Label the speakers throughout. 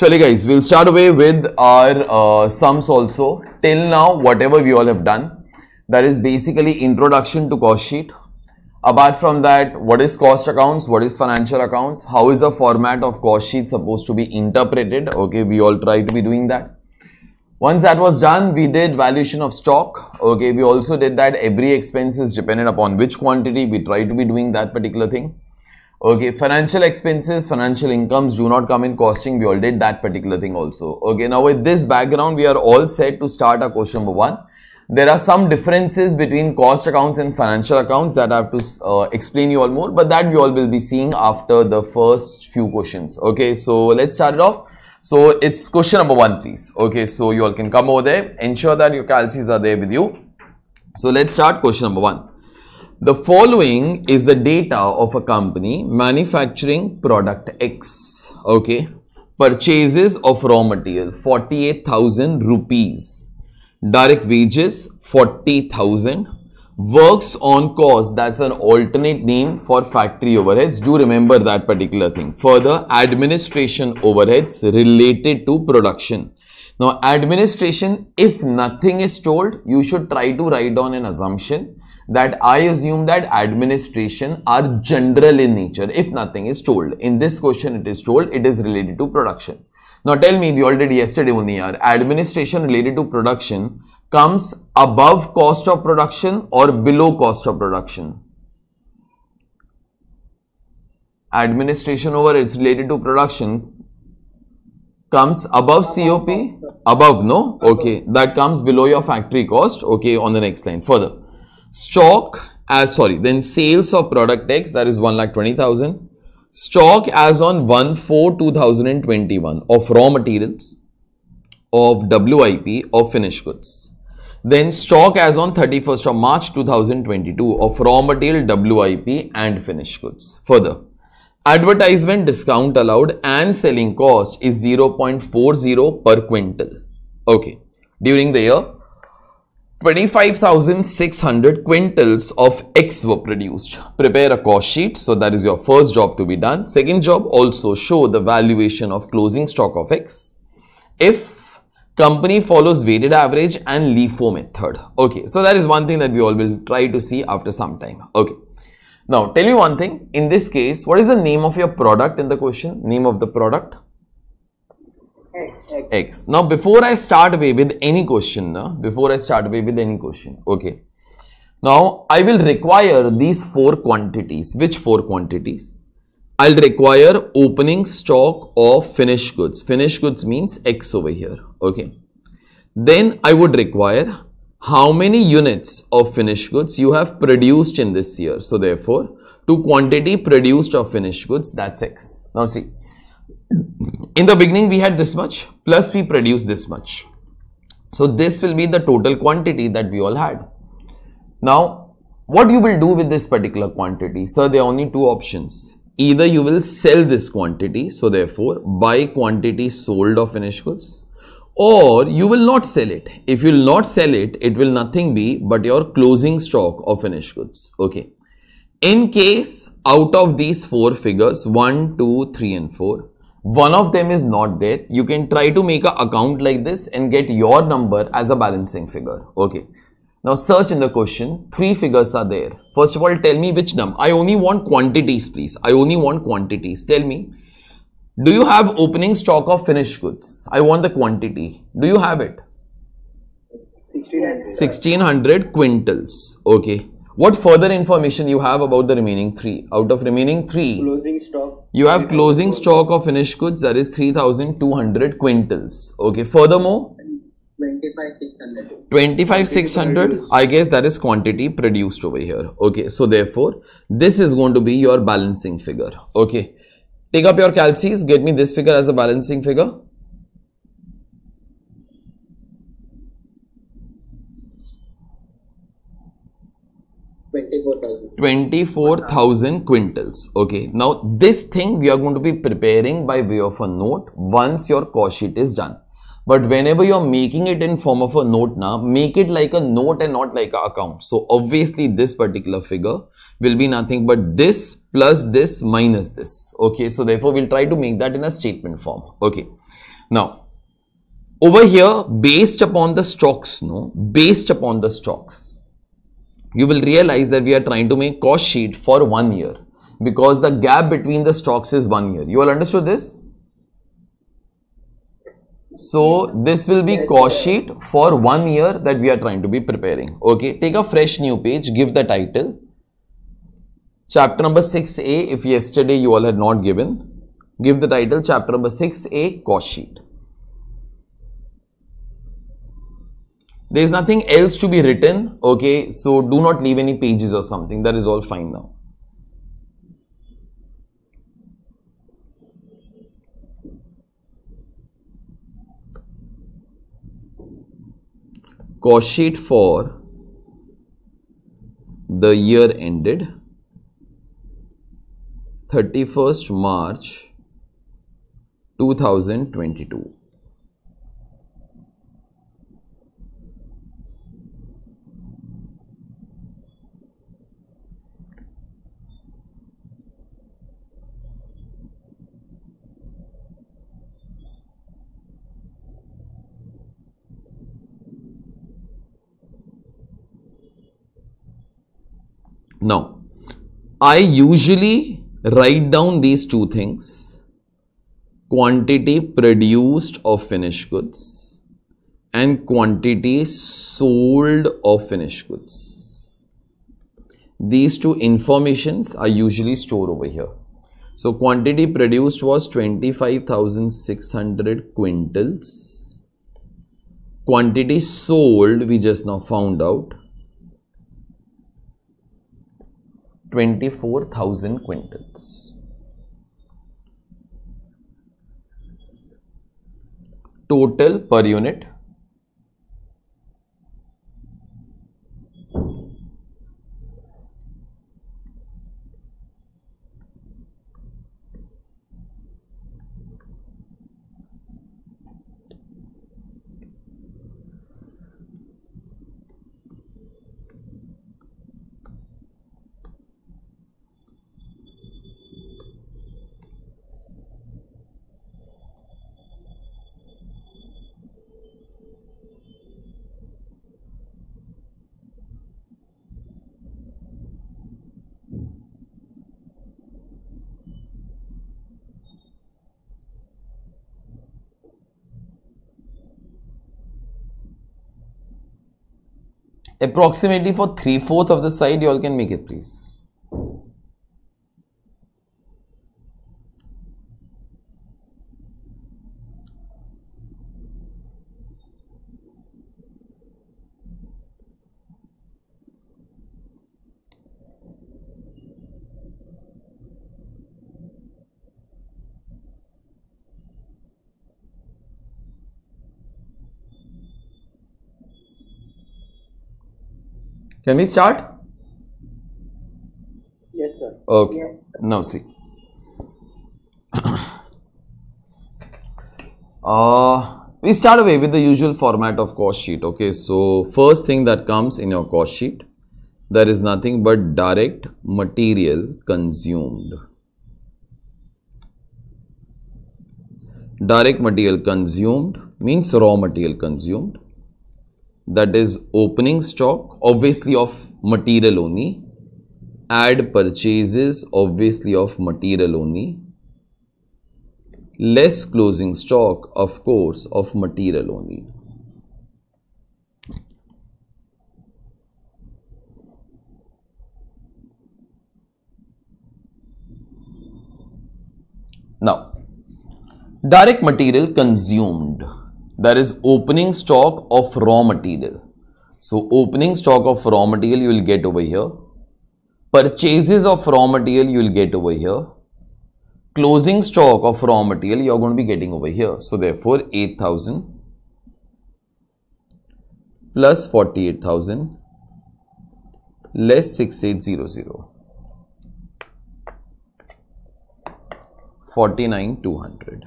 Speaker 1: Chale guys, we'll start away with our uh, sums also. Till now, whatever we all have done, that is basically introduction to cost sheet. Apart from that, what is cost accounts, what is financial accounts, how is the format of cost sheet supposed to be interpreted, okay, we all try to be doing that. Once that was done, we did valuation of stock, okay, we also did that every expense is dependent upon which quantity, we try to be doing that particular thing okay financial expenses financial incomes do not come in costing we all did that particular thing also okay now with this background we are all set to start our question number one there are some differences between cost accounts and financial accounts that I have to uh, explain you all more but that we all will be seeing after the first few questions okay so let's start it off so it's question number one please okay so you all can come over there ensure that your calcis are there with you so let's start question number one the following is the data of a company manufacturing product X, okay. Purchases of raw material 48,000 rupees, direct wages 40,000, works on cost that's an alternate name for factory overheads do remember that particular thing further administration overheads related to production now administration if nothing is told you should try to write down an assumption that I assume that administration are general in nature if nothing is told. In this question it is told it is related to production. Now tell me we already yesterday only are administration related to production comes above cost of production or below cost of production. Administration over it's related to production comes above COP, above no, okay, that comes below your factory cost, okay, on the next line further stock as sorry then sales of product x that is 1 lakh 20,000 stock as on 1 4 2021 of raw materials of WIP of finished goods then stock as on 31st of March 2022 of raw material WIP and finished goods further advertisement discount allowed and selling cost is 0.40 per quintal okay during the year 25,600 quintals of X were produced. Prepare a cost sheet. So that is your first job to be done. Second job also show the valuation of closing stock of X. If company follows weighted average and LIFO method. Okay. So that is one thing that we all will try to see after some time. Okay. Now tell me one thing. In this case, what is the name of your product in the question? Name of the product x. x. Now, before I start away with any question, no? before I start away with any question, okay. Now, I will require these four quantities. Which four quantities? I'll require opening stock of finished goods. Finished goods means X over here, okay. Then I would require how many units of finished goods you have produced in this year. So, therefore, to quantity produced of finished goods, that's X. Now, see, in the beginning we had this much plus we produced this much. So this will be the total quantity that we all had. Now what you will do with this particular quantity? So there are only two options. Either you will sell this quantity, so therefore buy quantity sold of finished goods or you will not sell it. If you will not sell it, it will nothing be but your closing stock of finished goods. Okay. In case out of these four figures, one, two, three, and 4, one of them is not there you can try to make an account like this and get your number as a balancing figure okay now search in the question three figures are there first of all tell me which number i only want quantities please i only want quantities tell me do you have opening stock of finished goods i want the quantity do you have it 1600, 1600 quintals okay what further information you have about the remaining three out of remaining three
Speaker 2: closing stock
Speaker 1: you have closing stock of finished goods that is 3200 quintals okay furthermore
Speaker 2: 25600
Speaker 1: 25600 i guess that is quantity produced over here okay so therefore this is going to be your balancing figure okay take up your calcis. get me this figure as a balancing figure 24,000 quintals. Okay, now this thing we are going to be preparing by way of a note once your cost sheet is done. But whenever you're making it in form of a note now, make it like a note and not like an account. So obviously this particular figure will be nothing but this plus this minus this. Okay, so therefore we'll try to make that in a statement form. Okay, now over here based upon the stocks, no, based upon the stocks you will realize that we are trying to make cost sheet for one year because the gap between the stocks is one year. You all understood this? So this will be cost sheet for one year that we are trying to be preparing. Okay, take a fresh new page, give the title. Chapter number 6A, if yesterday you all had not given, give the title chapter number 6A cost sheet. there is nothing else to be written okay so do not leave any pages or something that is all fine now cost sheet for the year ended 31st March 2022 Now, I usually write down these two things quantity produced of finished goods and quantity sold of finished goods. These two informations are usually stored over here. So, quantity produced was 25,600 quintals. Quantity sold, we just now found out, 24,000 quintals. Total per unit approximately for three-fourth of the side you all can make it please Can we start?
Speaker 2: Yes, sir. Okay. Yes,
Speaker 1: Now see. uh, we start away with the usual format of cost sheet. Okay. So, first thing that comes in your cost sheet, there is nothing but direct material consumed. Direct material consumed means raw material consumed that is opening stock obviously of material only add purchases obviously of material only less closing stock of course of material only now direct material consumed that is opening stock of raw material. So opening stock of raw material you will get over here. Purchases of raw material you will get over here. Closing stock of raw material you are going to be getting over here. So therefore 8000 plus 48,000 less 6800 49,200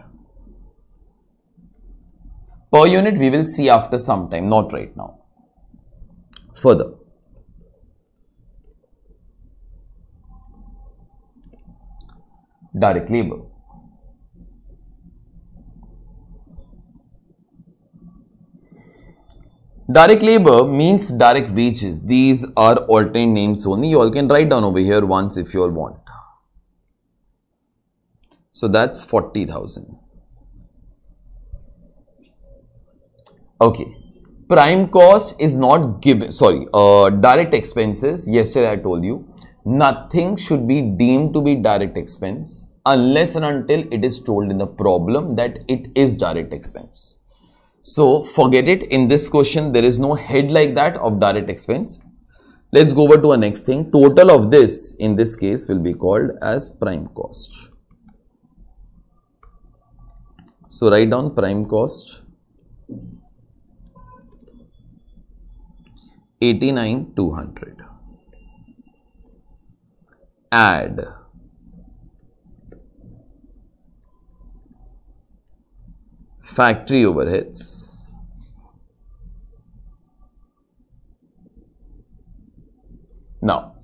Speaker 1: per unit we will see after some time not right now further direct labor direct labor means direct wages these are alternate names only you all can write down over here once if you all want so that's 40000 Okay. Prime cost is not given, sorry, uh, direct expenses. Yesterday I told you, nothing should be deemed to be direct expense unless and until it is told in the problem that it is direct expense. So forget it. In this question, there is no head like that of direct expense. Let's go over to the next thing. Total of this in this case will be called as prime cost. So write down prime cost. 89200 add factory overheads now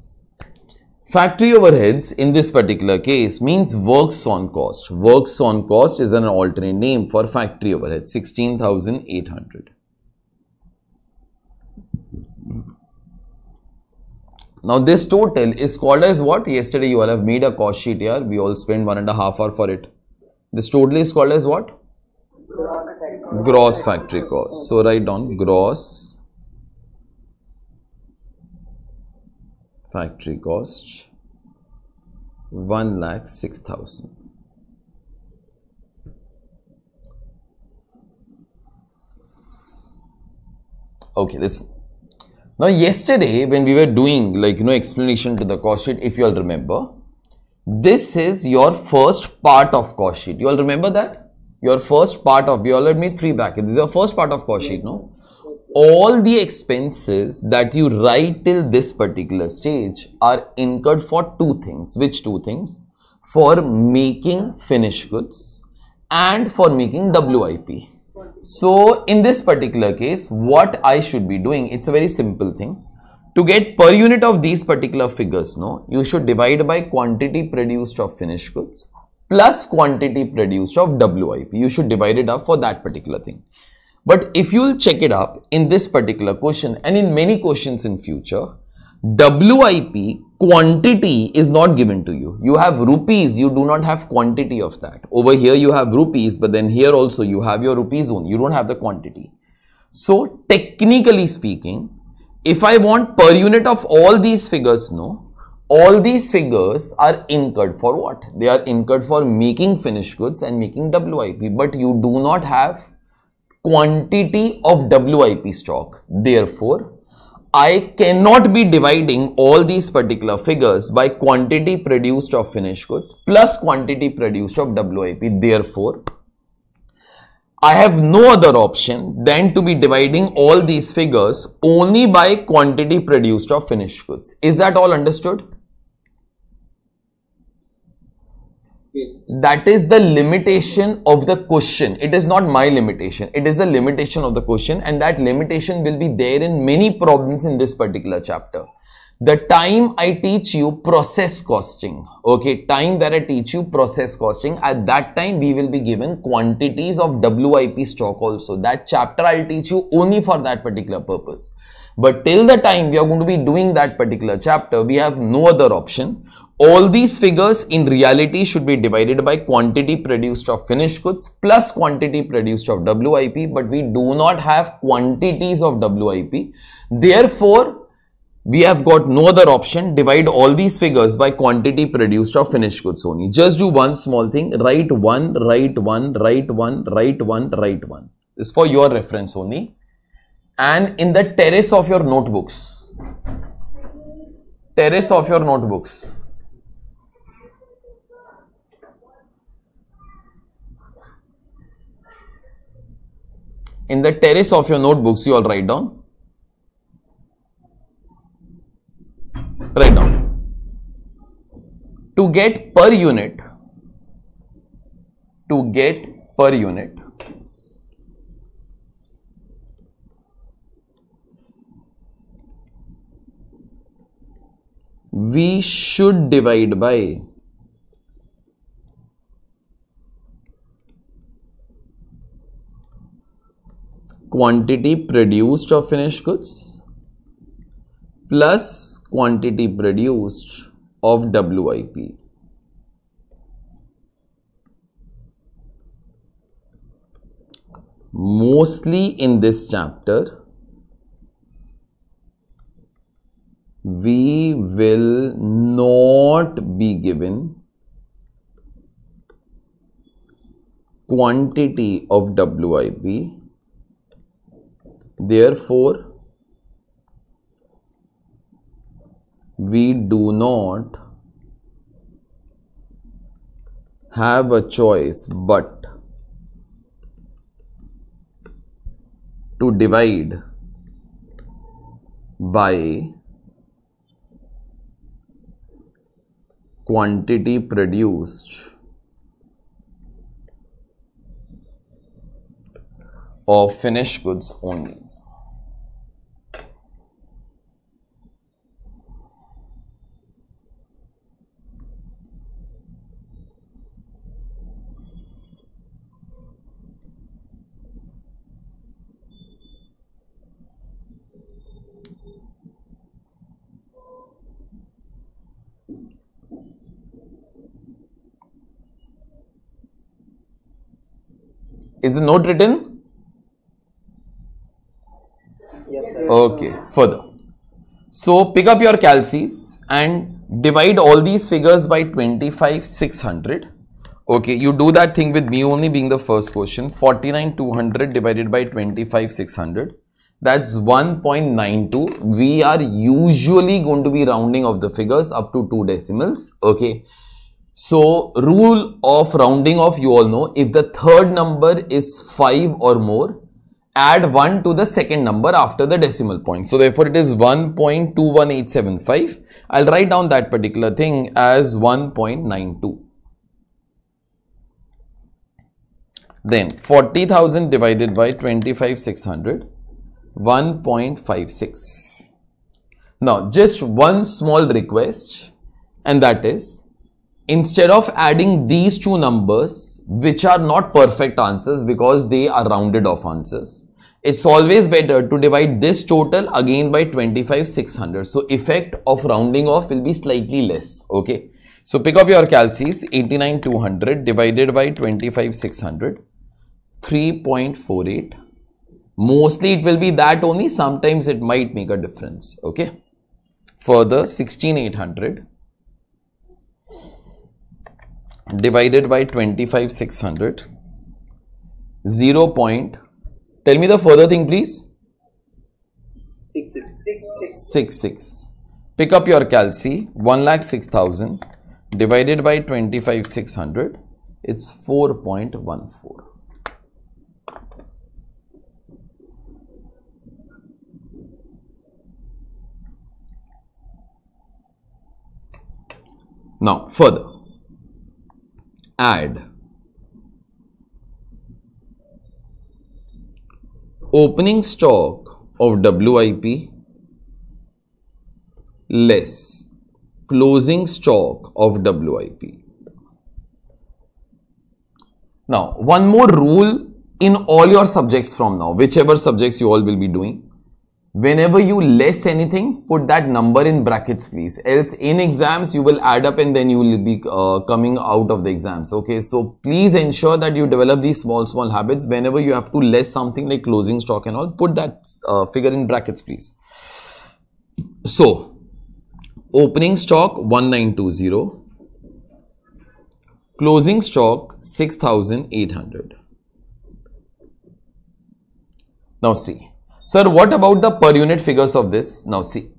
Speaker 1: factory overheads in this particular case means works on cost works on cost is an alternate name for factory overhead 16800 Now this total is called as what? Yesterday you all have made a cost sheet here. We all spent one and a half hour for it. This total is called as what? Gross factory cost. So write down gross factory cost one lakh six thousand. Okay, listen now, yesterday when we were doing like, you know, explanation to the cost sheet, if you all remember, this is your first part of cost sheet. You all remember that? Your first part of, you all had made three brackets. This is your first part of cost sheet, no? All the expenses that you write till this particular stage are incurred for two things. Which two things? For making finished goods and for making WIP. So in this particular case, what I should be doing, it's a very simple thing. To get per unit of these particular figures, no, you should divide by quantity produced of finished goods plus quantity produced of WIP. You should divide it up for that particular thing. But if you'll check it up in this particular question and in many questions in future, WIP quantity is not given to you. You have rupees, you do not have quantity of that. Over here you have rupees, but then here also you have your rupees only. You don't have the quantity. So technically speaking, if I want per unit of all these figures, no, all these figures are incurred for what? They are incurred for making finished goods and making WIP, but you do not have quantity of WIP stock. Therefore, I cannot be dividing all these particular figures by quantity produced of finished goods plus quantity produced of WIP. Therefore, I have no other option than to be dividing all these figures only by quantity produced of finished goods. Is that all understood? Yes. That is the limitation of the question. It is not my limitation. It is the limitation of the question and that limitation will be there in many problems in this particular chapter. The time I teach you process costing, okay, time that I teach you process costing, at that time we will be given quantities of WIP stock also. That chapter I'll teach you only for that particular purpose. But till the time we are going to be doing that particular chapter, we have no other option all these figures in reality should be divided by quantity produced of finished goods plus quantity produced of WIP but we do not have quantities of WIP. Therefore, we have got no other option divide all these figures by quantity produced of finished goods only. Just do one small thing write 1, write 1, write 1, write 1, write 1. This is for your reference only and in the terrace of your notebooks, terrace of your notebooks in the terrace of your notebooks you all write down write down to get per unit to get per unit we should divide by quantity produced of finished goods plus quantity produced of WIP. Mostly in this chapter, we will not be given quantity of WIP therefore we do not have a choice but to divide by quantity produced of finished goods only. Is the note written?
Speaker 2: Yes, sir. Okay,
Speaker 1: further. So pick up your calcis and divide all these figures by 25, 600. Okay, you do that thing with me only being the first question. 49, 200 divided by 25, 600. That's 1.92. We are usually going to be rounding of the figures up to two decimals. Okay. So, rule of rounding off you all know, if the third number is 5 or more, add 1 to the second number after the decimal point. So, therefore, it is 1.21875. I'll write down that particular thing as 1.92. Then 40,000 divided by 25,600, 1.56. Now, just one small request and that is instead of adding these two numbers which are not perfect answers because they are rounded off answers it's always better to divide this total again by 25 600 so effect of rounding off will be slightly less okay so pick up your calcis 89 200 divided by 25 600 3.48 mostly it will be that only sometimes it might make a difference okay further the sixteen eight hundred divided by 25600 0 point tell me the further thing please 66 pick up your calci 1 lakh 6000 divided by 25600 it's 4.14 now further add opening stock of WIP less closing stock of WIP. Now, one more rule in all your subjects from now, whichever subjects you all will be doing whenever you less anything put that number in brackets please else in exams you will add up and then you will be uh, coming out of the exams okay so please ensure that you develop these small small habits whenever you have to less something like closing stock and all put that uh, figure in brackets please so opening stock 1920 closing stock 6800 now see Sir, what about the per unit figures of this? Now see,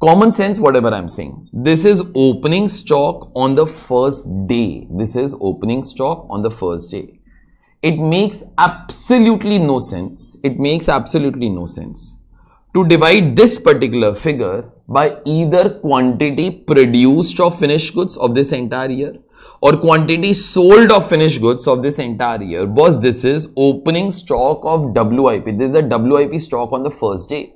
Speaker 1: common sense whatever I'm saying. This is opening stock on the first day. This is opening stock on the first day. It makes absolutely no sense. It makes absolutely no sense to divide this particular figure by either quantity produced of finished goods of this entire year or quantity sold of finished goods of this entire year was this is opening stock of WIP. This is the WIP stock on the first day.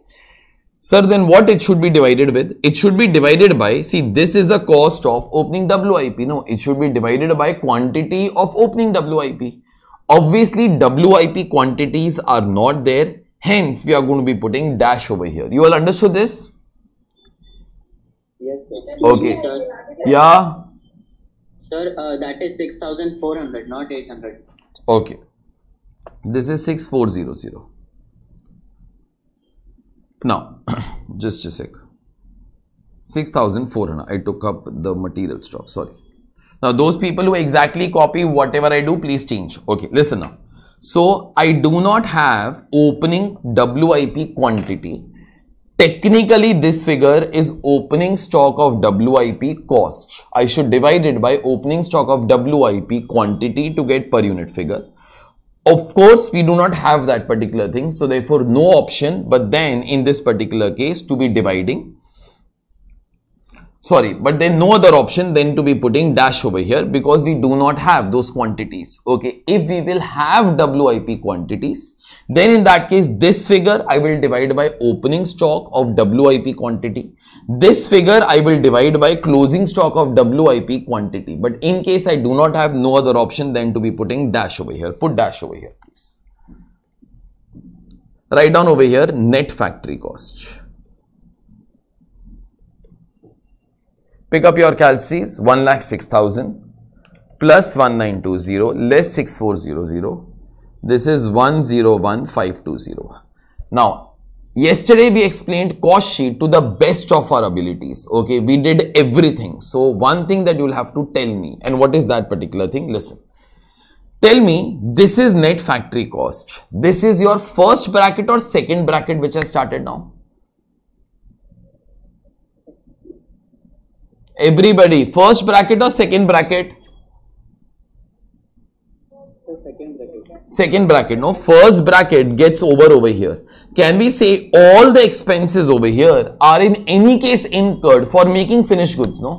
Speaker 1: Sir, then what it should be divided with? It should be divided by, see, this is a cost of opening WIP. No, it should be divided by quantity of opening WIP. Obviously, WIP quantities are not there. Hence, we are going to be putting dash over here. You all understood this?
Speaker 2: Yes, sir. Okay. Sir. Yeah. Sir, uh, that is 6400, not 800.
Speaker 1: Okay. This is 6400. Now, just a sec. 6400. I took up the material stock. Sorry. Now, those people who exactly copy whatever I do, please change. Okay, listen now. So, I do not have opening WIP quantity technically this figure is opening stock of WIP cost. I should divide it by opening stock of WIP quantity to get per unit figure. Of course, we do not have that particular thing. So therefore, no option. But then in this particular case to be dividing. Sorry, but then no other option than to be putting dash over here because we do not have those quantities. Okay, if we will have WIP quantities, then in that case this figure I will divide by opening stock of WIP quantity. This figure I will divide by closing stock of WIP quantity. But in case I do not have no other option than to be putting dash over here. Put dash over here please. Write down over here net factory cost. Pick up your lakh six thousand plus 1920 less 6400 this is 101520. Now, yesterday we explained cost sheet to the best of our abilities. Okay, we did everything. So, one thing that you will have to tell me and what is that particular thing? Listen. Tell me, this is net factory cost. This is your first bracket or second bracket which I started now. Everybody, first bracket or second bracket? second bracket no first bracket gets over over here can we say all the expenses over here are in any case incurred for making finished goods no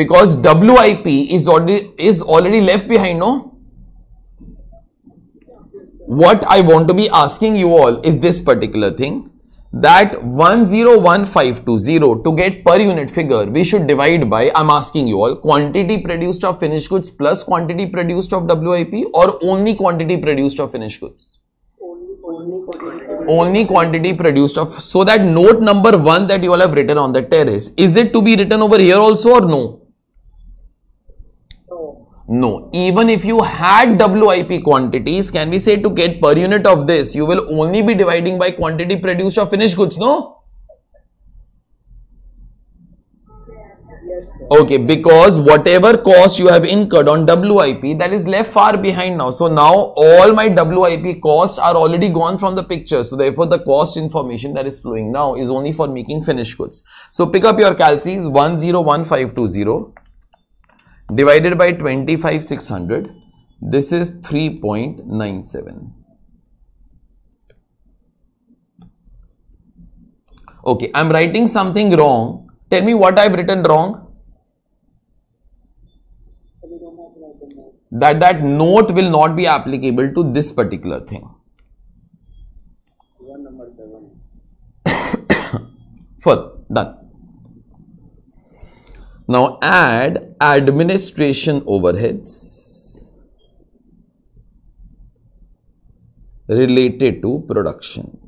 Speaker 1: because wip is already is already left behind no what i want to be asking you all is this particular thing that 101520 to get per unit figure we should divide by i'm asking you all quantity produced of finished goods plus quantity produced of wip or only quantity produced of finished goods only, only, quantity. only quantity produced of so that note number one that you all have written on the terrace is it to be written over here also or no no, even if you had WIP quantities, can we say to get per unit of this, you will only be dividing by quantity produced of finished goods, no? Okay, because whatever cost you have incurred on WIP, that is left far behind now. So now all my WIP costs are already gone from the picture. So therefore the cost information that is flowing now is only for making finished goods. So pick up your calcis. 101520 divided by 25 600 this is 3.97 okay i'm writing something wrong tell me what i've written wrong that that note will not be applicable to this particular thing further done now add administration overheads related to production.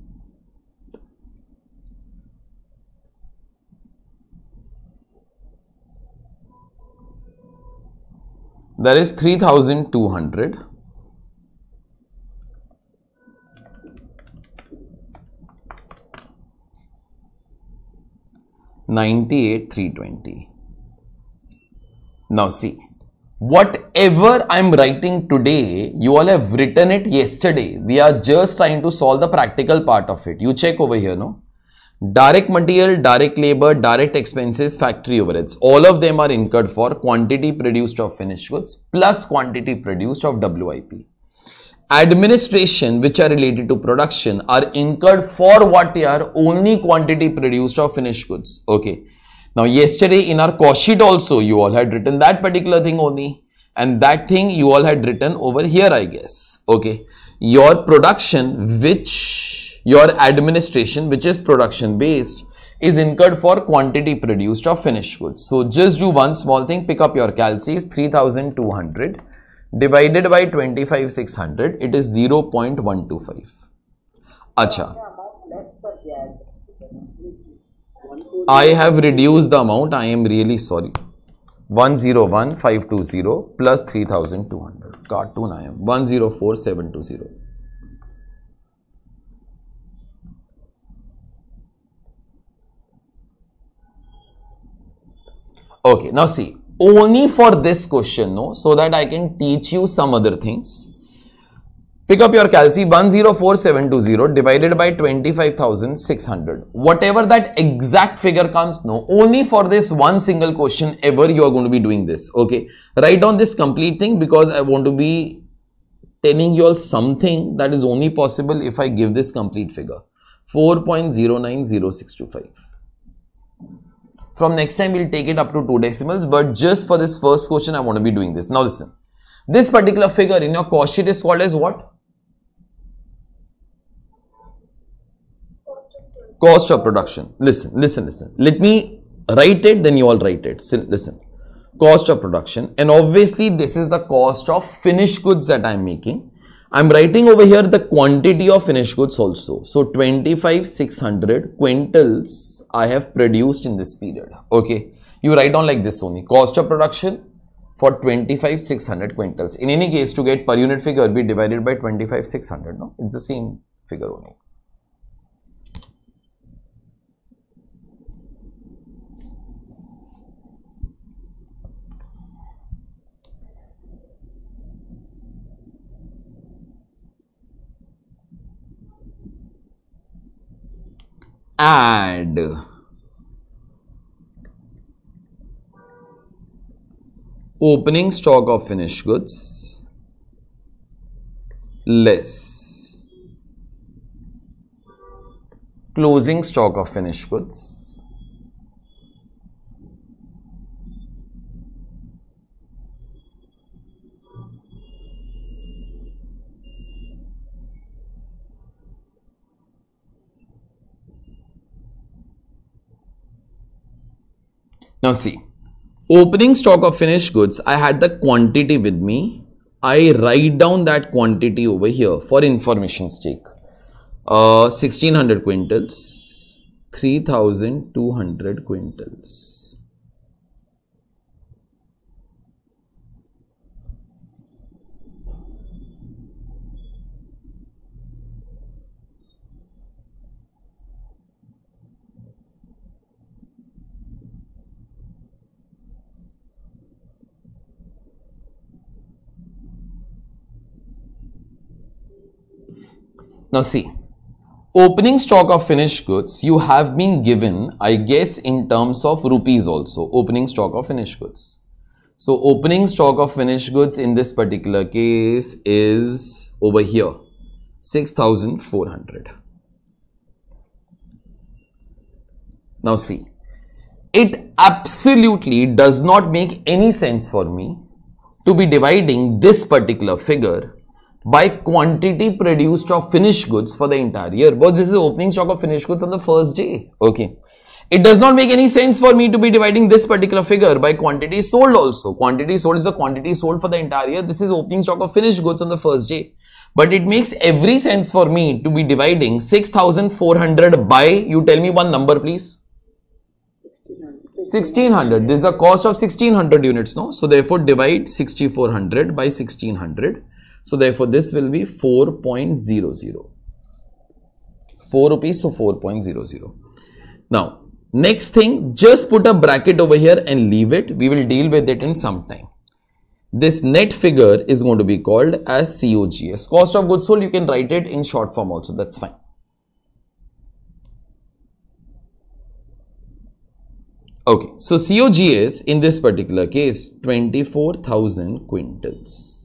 Speaker 1: That is 3200 98 320 now see, whatever I'm writing today, you all have written it yesterday. We are just trying to solve the practical part of it. You check over here, no? Direct material, direct labor, direct expenses, factory overheads. All of them are incurred for quantity produced of finished goods plus quantity produced of WIP administration which are related to production are incurred for what they are only quantity produced of finished goods okay now, yesterday in our course sheet also, you all had written that particular thing only. And that thing you all had written over here, I guess. Okay. Your production, which your administration, which is production based, is incurred for quantity produced of finished goods. So, just do one small thing. Pick up your calcis, 3200 divided by 25,600. It is 0 0.125. Acha. I have reduced the amount. I am really sorry. 101520 plus 3200. Cartoon I am 104720. Okay, now see, only for this question, no, so that I can teach you some other things. Pick up your calci 104720 divided by 25,600. Whatever that exact figure comes, no, only for this one single question ever you are going to be doing this. Okay. Write down this complete thing because I want to be telling you all something that is only possible if I give this complete figure. 4.090625. From next time, we'll take it up to two decimals, but just for this first question, I want to be doing this. Now listen, this particular figure in your cost sheet is called as what? cost of production. Listen, listen, listen. Let me write it, then you all write it. Listen, cost of production. And obviously, this is the cost of finished goods that I'm making. I'm writing over here the quantity of finished goods also. So, 25,600 quintals I have produced in this period. Okay. You write down like this only. Cost of production for 25,600 quintals. In any case, to get per unit figure, we divided by 25,600. No, it's the same figure only. add opening stock of finished goods less closing stock of finished goods Now see, opening stock of finished goods, I had the quantity with me. I write down that quantity over here for information's sake. Uh, 1600 quintals, 3200 quintals. Now see, opening stock of finished goods you have been given, I guess in terms of rupees also, opening stock of finished goods. So opening stock of finished goods in this particular case is over here 6400. Now see, it absolutely does not make any sense for me to be dividing this particular figure by quantity produced of finished goods for the entire year. But this is opening stock of finished goods on the first day. Okay. It does not make any sense for me to be dividing this particular figure by quantity sold also. Quantity sold is the quantity sold for the entire year. This is opening stock of finished goods on the first day. But it makes every sense for me to be dividing 6400 by, you tell me one number please. 1600. This is the cost of 1600 units, no? So therefore divide 6400 by 1600 so therefore, this will be 4.00. 4 rupees, so 4.00. Now, next thing, just put a bracket over here and leave it. We will deal with it in some time. This net figure is going to be called as COGS. Cost of goods sold, you can write it in short form also, that's fine. Okay, so COGS in this particular case, 24,000 quintals.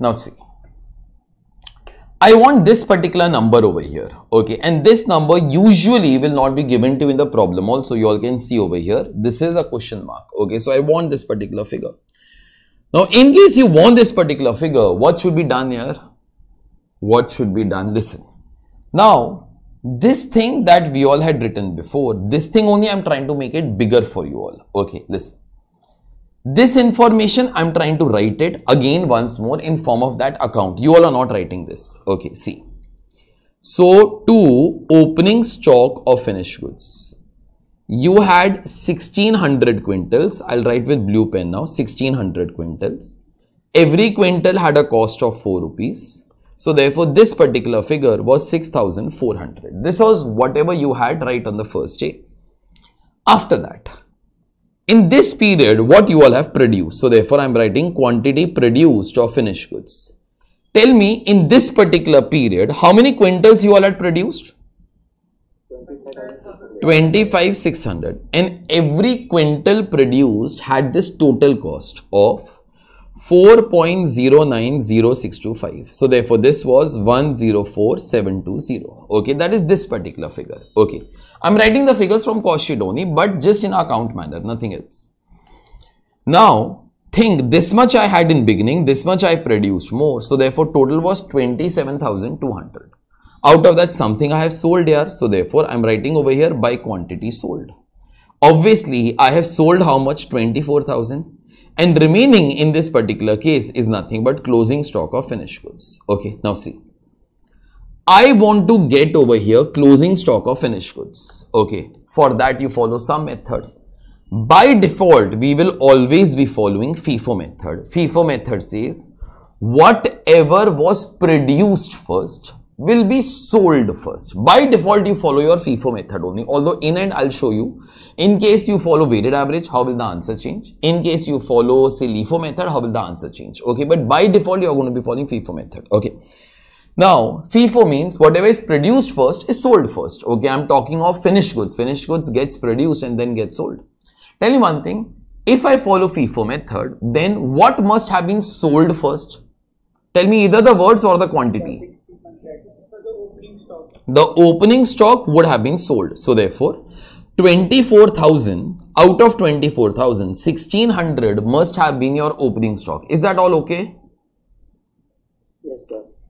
Speaker 1: Now see, I want this particular number over here, okay, and this number usually will not be given to you in the problem also, you all can see over here, this is a question mark, okay, so I want this particular figure. Now, in case you want this particular figure, what should be done here? What should be done? Listen. Now, this thing that we all had written before, this thing only I am trying to make it bigger for you all. Okay, listen this information i'm trying to write it again once more in form of that account you all are not writing this okay see so two opening stock of finished goods you had 1600 quintals i'll write with blue pen now 1600 quintals every quintal had a cost of 4 rupees so therefore this particular figure was 6400 this was whatever you had right on the first day after that in this period, what you all have produced. So, therefore, I am writing quantity produced of finished goods. Tell me in this particular period, how many quintals you all had produced? 25,600. And every quintal produced had this total cost of 4.090625. So, therefore, this was 104,720. Okay, that is this particular figure. Okay. I'm writing the figures from Cauchy but just in account manner, nothing else. Now, think this much I had in beginning, this much I produced more. So, therefore, total was 27,200. Out of that, something I have sold here. So, therefore, I'm writing over here by quantity sold. Obviously, I have sold how much? 24,000 and remaining in this particular case is nothing but closing stock of finished goods. Okay, now see. I want to get over here closing stock of finished goods. Okay, for that you follow some method. By default, we will always be following FIFO method. FIFO method says whatever was produced first will be sold first. By default, you follow your FIFO method only. Although in end, I'll show you. In case you follow weighted average, how will the answer change? In case you follow, say, LIFO method, how will the answer change? Okay, but by default, you're going to be following FIFO method. Okay. Now, FIFO means whatever is produced first is sold first. Okay, I'm talking of finished goods. Finished goods gets produced and then gets sold. Tell me one thing. If I follow FIFO method, then what must have been sold first? Tell me either the words or the quantity. The opening stock would have been sold. So, therefore, 24,000 out of 24,000, 1600 must have been your opening stock. Is that all okay?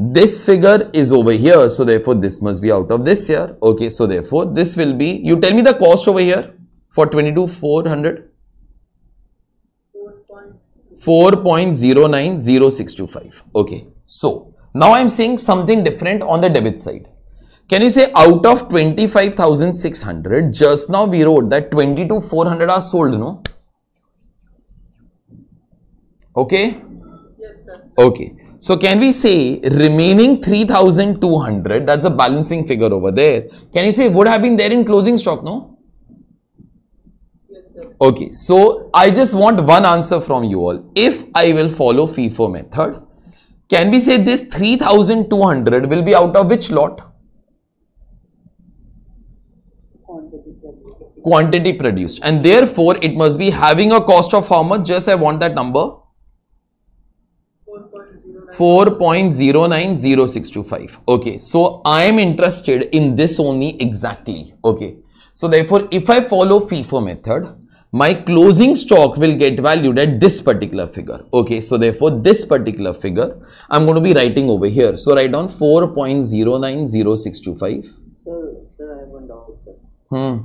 Speaker 1: this figure is over here so therefore this must be out of this here okay so therefore this will be you tell me the cost over here for 22 400 4.090625 okay so now i'm saying something different on the debit side can you say out of 25600 just now we wrote that 22 400 are sold no okay yes sir okay so can we say remaining 3200, that's a balancing figure over there. Can you say would have been there in closing stock, no? Yes, sir. Okay, so I just want one answer from you all. If I will follow FIFO method, can we say this 3200 will be out of which lot? Quantity produced. Quantity produced. And therefore, it must be having a cost of how much? Just I want that number. 4.090625. Okay, so I am interested in this only exactly. Okay, so therefore, if I follow FIFO method, my closing stock will get valued at this particular figure. Okay, so therefore, this particular figure I'm going to be writing over here. So write down 4.090625.
Speaker 2: Sir, sir, I have one doubt. Sir.
Speaker 1: Hmm.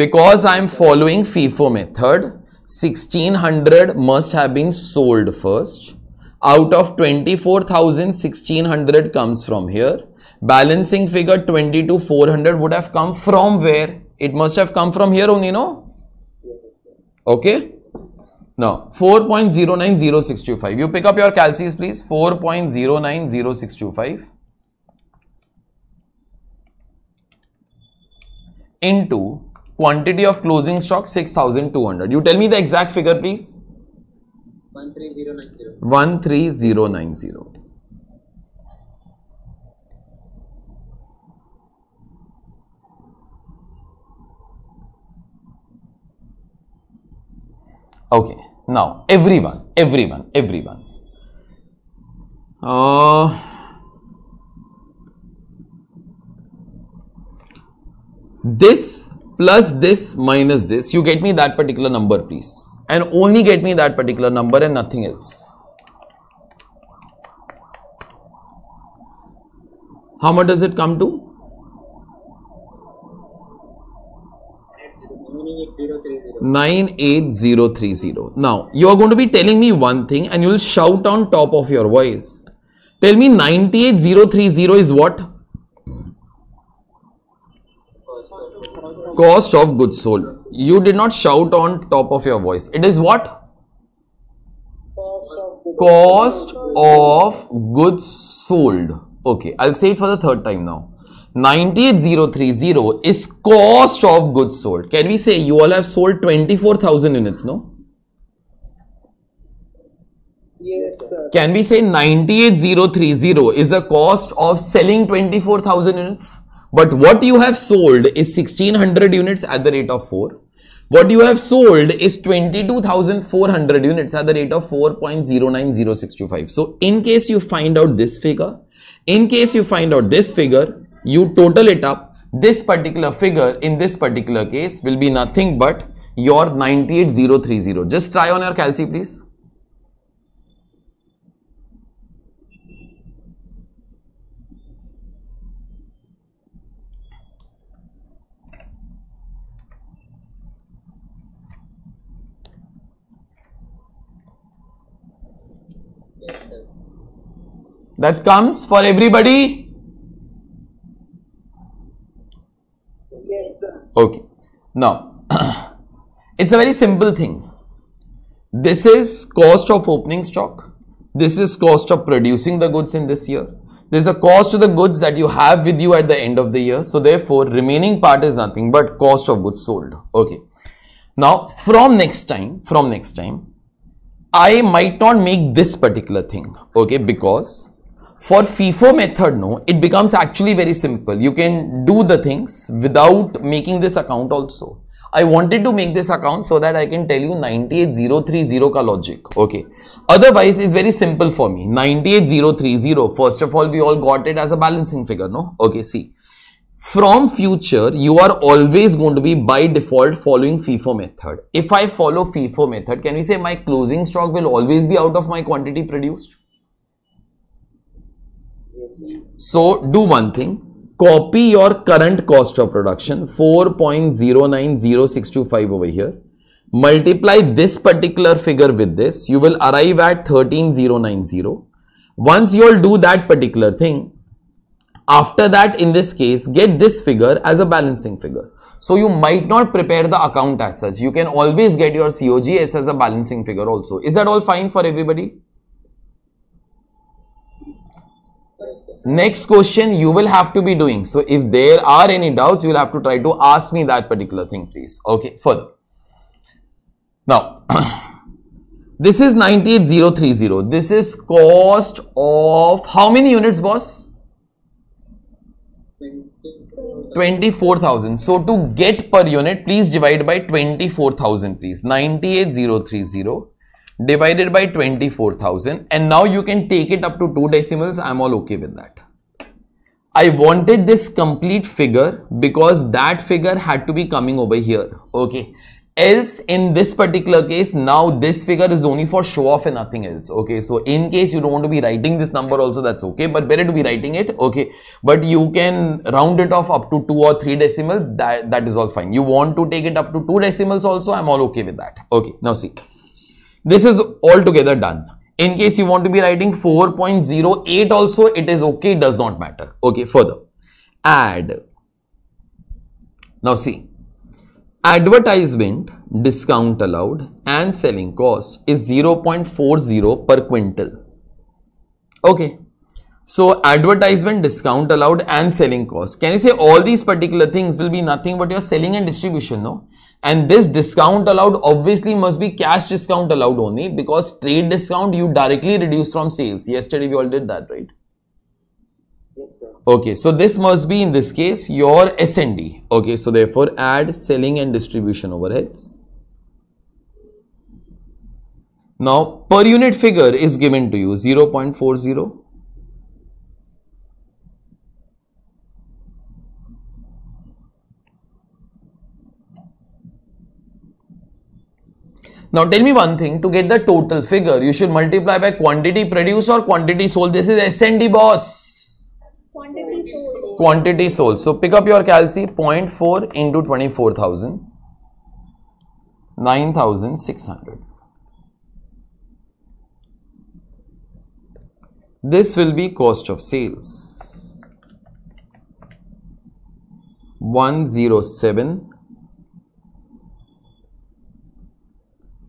Speaker 1: because I am following FIFO method, 1600 must have been sold first. Out of 24,000, 1600 comes from here. Balancing figure 22,400 would have come from where? It must have come from here only, no? Okay. Now, 4.090625. You pick up your calcis, please. 4.090625 into quantity of closing stock 6200 you tell me the exact figure please
Speaker 2: 13090
Speaker 1: 13090 okay now everyone everyone everyone uh, this plus this minus this you get me that particular number please and only get me that particular number and nothing else how much does it come to Nine eight zero three zero. Now you are going to be telling me one thing, and you will shout on top of your voice. Tell me ninety eight zero three zero is what? Cost of goods sold. You did not shout on top of your voice. It is what? Cost of goods sold. Okay, I'll say it for the third time now. 98030 is cost of goods sold. Can we say you all have sold 24,000 units, no? Yes, sir. Can we say 98030 is the cost of selling 24,000 units? But what you have sold is 1600 units at the rate of 4. What you have sold is 22,400 units at the rate of 4.090625. So in case you find out this figure, in case you find out this figure, you total it up. This particular figure in this particular case will be nothing but your 98030. Just try on your calci please. that comes for everybody? Yes, sir. Okay. Now, it's a very simple thing. This is cost of opening stock. This is cost of producing the goods in this year. There's a cost to the goods that you have with you at the end of the year. So, therefore, remaining part is nothing but cost of goods sold. Okay. Now, from next time, from next time, I might not make this particular thing, okay, because for FIFO method, no, it becomes actually very simple. You can do the things without making this account also. I wanted to make this account so that I can tell you 98030 ka logic. Okay. Otherwise, it's very simple for me. 98030. First of all, we all got it as a balancing figure, no? Okay, see. From future, you are always going to be by default following FIFO method. If I follow FIFO method, can we say my closing stock will always be out of my quantity produced? So do one thing, copy your current cost of production 4.090625 over here. Multiply this particular figure with this, you will arrive at 13090. Once you will do that particular thing, after that in this case, get this figure as a balancing figure. So you might not prepare the account as such. You can always get your COGS as a balancing figure also. Is that all fine for everybody? next question you will have to be doing. So if there are any doubts, you will have to try to ask me that particular thing, please. Okay, further. Now, this is 98030. This is cost of how many units, boss? 24,000. So to get per unit, please divide by 24,000, please. 98030 divided by 24,000 and now you can take it up to two decimals. I'm all okay with that. I wanted this complete figure because that figure had to be coming over here. Okay. Else in this particular case, now this figure is only for show off and nothing else. Okay. So in case you don't want to be writing this number also, that's okay. But better to be writing it. Okay. But you can round it off up to two or three decimals. That, that is all fine. You want to take it up to two decimals also. I'm all okay with that. Okay. Now see. This is altogether done. In case you want to be writing 4.08 also, it is okay, does not matter. Okay, further. Add. Now see, advertisement discount allowed and selling cost is 0.40 per quintal. Okay. So advertisement discount allowed and selling cost. Can you say all these particular things will be nothing but your selling and distribution, no? and this discount allowed obviously must be cash discount allowed only because trade discount you directly reduce from sales yesterday we all did that right yes sir okay so this must be in this case your snd okay so therefore add selling and distribution overheads now per unit figure is given to you 0.40 Now tell me one thing, to get the total figure, you should multiply by quantity produced or quantity sold. This is D boss. Quantity sold. Quantity sold. So pick up your calci 0.4 into 24,000. 9,600. This will be cost of sales. 107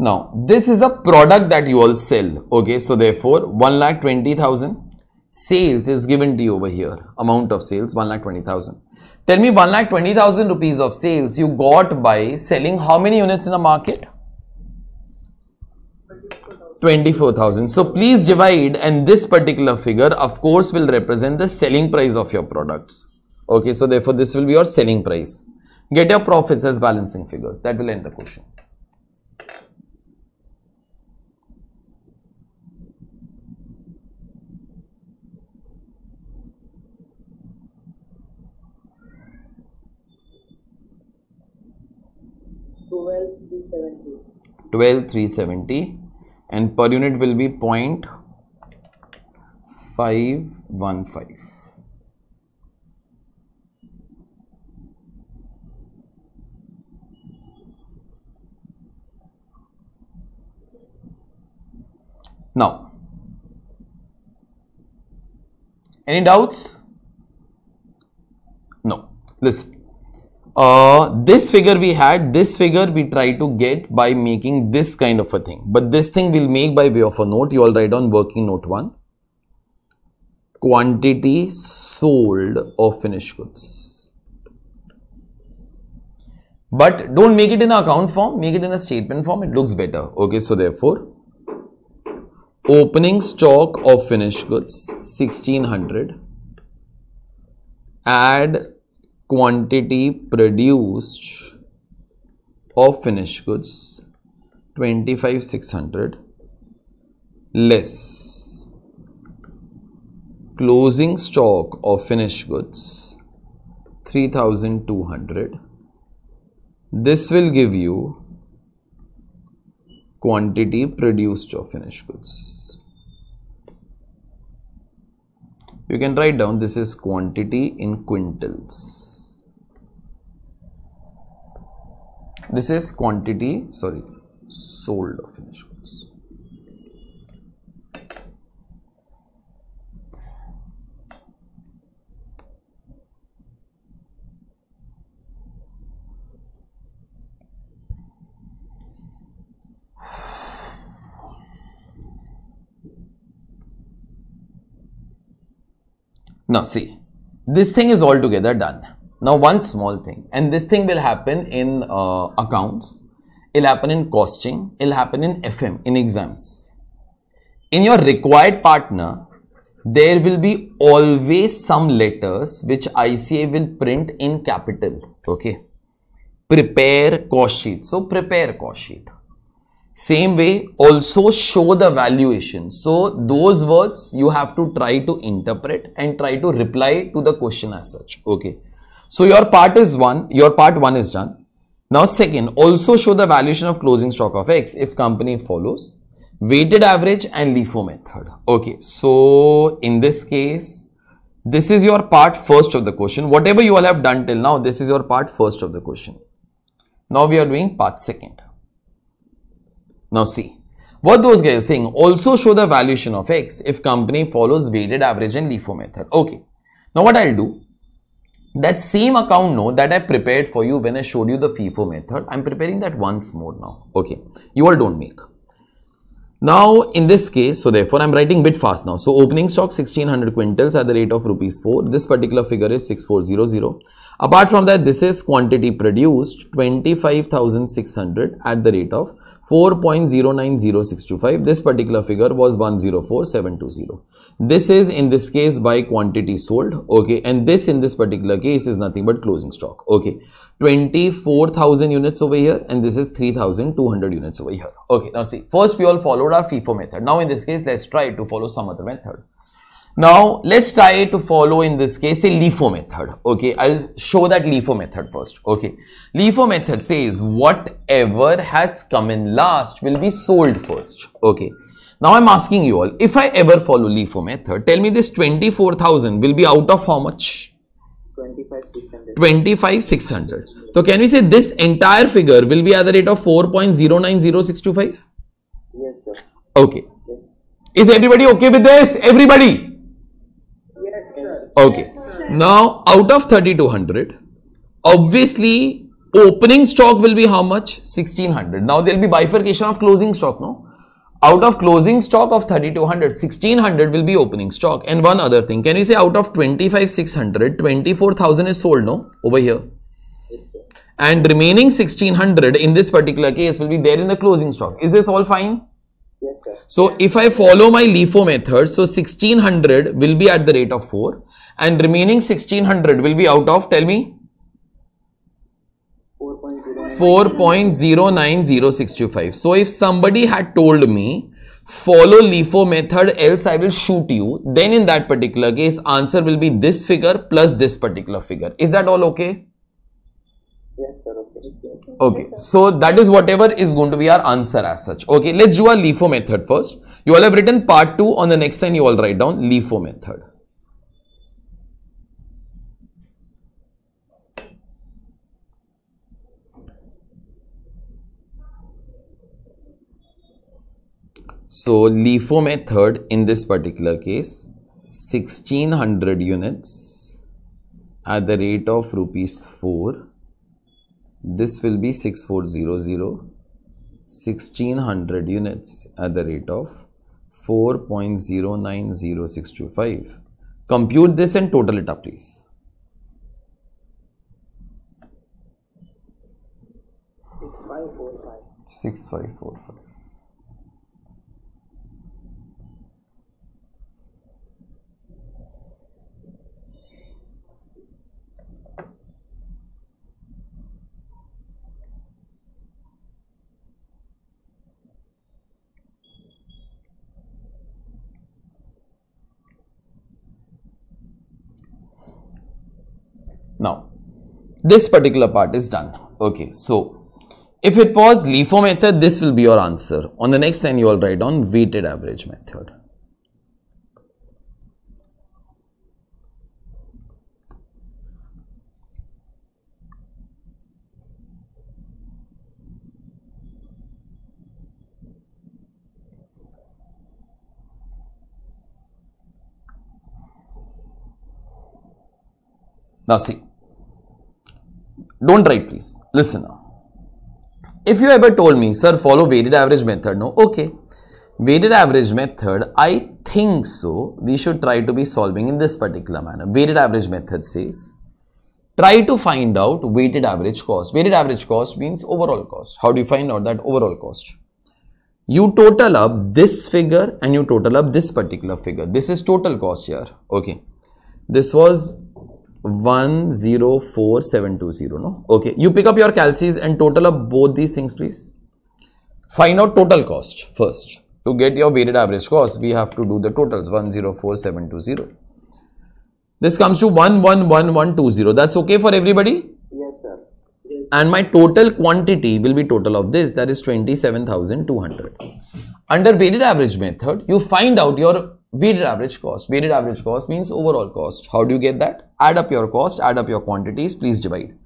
Speaker 1: Now, this is a product that you all sell. Okay, so therefore, one lakh twenty thousand sales is given to you over here. Amount of sales, one lakh twenty thousand. Tell me one lakh twenty thousand rupees of sales you got by selling how many units in the market? 24,000. So please divide and this particular figure of course will represent the selling price of your products. Okay, so therefore this will be your selling price. Get your profits as balancing figures. That will end the question. 12370 and per unit will be 0.515 now any doubts no listen uh, this figure we had, this figure we try to get by making this kind of a thing. But this thing we'll make by way of a note. You all write on working note 1. Quantity sold of finished goods. But don't make it in account form, make it in a statement form. It looks better. Okay, so therefore, opening stock of finished goods 1600 add quantity produced of finished goods 25600 less closing stock of finished goods 3200 this will give you quantity produced of finished goods you can write down this is quantity in quintals this is quantity sorry
Speaker 3: sold of finished goods
Speaker 1: Now see, this thing is altogether done. Now one small thing and this thing will happen in uh, accounts, it'll happen in costing, it'll happen in FM, in exams. In your required partner, there will be always some letters which ICA will print in capital. Okay. Prepare cost sheet. So prepare cost sheet. Same way, also show the valuation. So those words you have to try to interpret and try to reply to the question as such. Okay. So your part is 1, your part 1 is done. Now second, also show the valuation of closing stock of X if company follows weighted average and LIFO method. Okay, so in this case, this is your part first of the question. Whatever you all have done till now, this is your part first of the question. Now we are doing part second. Now see, what those guys are saying, also show the valuation of X if company follows weighted average and LIFO method. Okay, now what I'll do, that same account note that I prepared for you when I showed you the FIFO method. I'm preparing that once more now. Okay. You all don't make. Now, in this case, so therefore, I'm writing bit fast now. So, opening stock 1600 quintals at the rate of rupees 4. This particular figure is 6400. Apart from that, this is quantity produced 25,600 at the rate of 4.090625. This particular figure was 104720. This is in this case by quantity sold. Okay. And this in this particular case is nothing but closing stock. Okay. 24,000 units over here and this is 3,200 units over here. Okay. Now see, first we all followed our FIFO method. Now in this case, let's try to follow some other method. Now let's try to follow in this case a LIFO method. Okay, I'll show that LIFO method first. Okay, LIFO method says whatever has come in last will be sold first. Okay, now I'm asking you all if I ever follow LIFO method, tell me this 24,000 will be out of how much?
Speaker 2: 25,600.
Speaker 1: 25,600. So can we say this entire figure will be at the rate of 4.090625?
Speaker 2: Yes, sir. Okay.
Speaker 1: Yes. Is everybody okay with this? Everybody? Okay. now, out of 3200, obviously opening stock will be how much? 1600. Now, there will be bifurcation of closing stock, no? Out of closing stock of 3200, 1600 will be opening stock. And one other thing, can we say out of 25600, 24000 is sold, no? Over here. and remaining 1600 in this particular case will be there in the closing stock. Is this all fine? Yes, sir. So, if I follow my LIFO method, so 1600 will be at the rate of 4 and remaining 1600 will be out of tell me 4.090625 so if somebody had told me follow LIFO method else I will shoot you then in that particular case answer will be this figure plus this particular figure is that all okay yes sir okay okay so that is whatever is going to be our answer as such okay let's do our LIFO method first you all have written part 2 on the next line you all write down LIFO method So method in this particular case 1600 units at the rate of rupees 4 this will be 6400 1600 units at the rate of 4.090625 compute this and total it up please Six five four five. this particular part is done. Okay, so if it was LIFO method, this will be your answer. On the next line, you will write on weighted average method. Now see, don't write, please. Listen now. If you ever told me, sir, follow weighted average method, no, okay. Weighted average method, I think so, we should try to be solving in this particular manner. Weighted average method says, try to find out weighted average cost. Weighted average cost means overall cost. How do you find out that overall cost? You total up this figure and you total up this particular figure. This is total cost here, okay. This was 104720 no okay you pick up your calcis and total up both these things please find out total cost first to get your weighted average cost we have to do the totals 104720 this comes to 111120 that's okay for everybody
Speaker 2: yes sir yes.
Speaker 1: and my total quantity will be total of this that is 27200 under weighted average method you find out your weighted average cost weighted average cost means overall cost how do you get that add up your cost add up your quantities please divide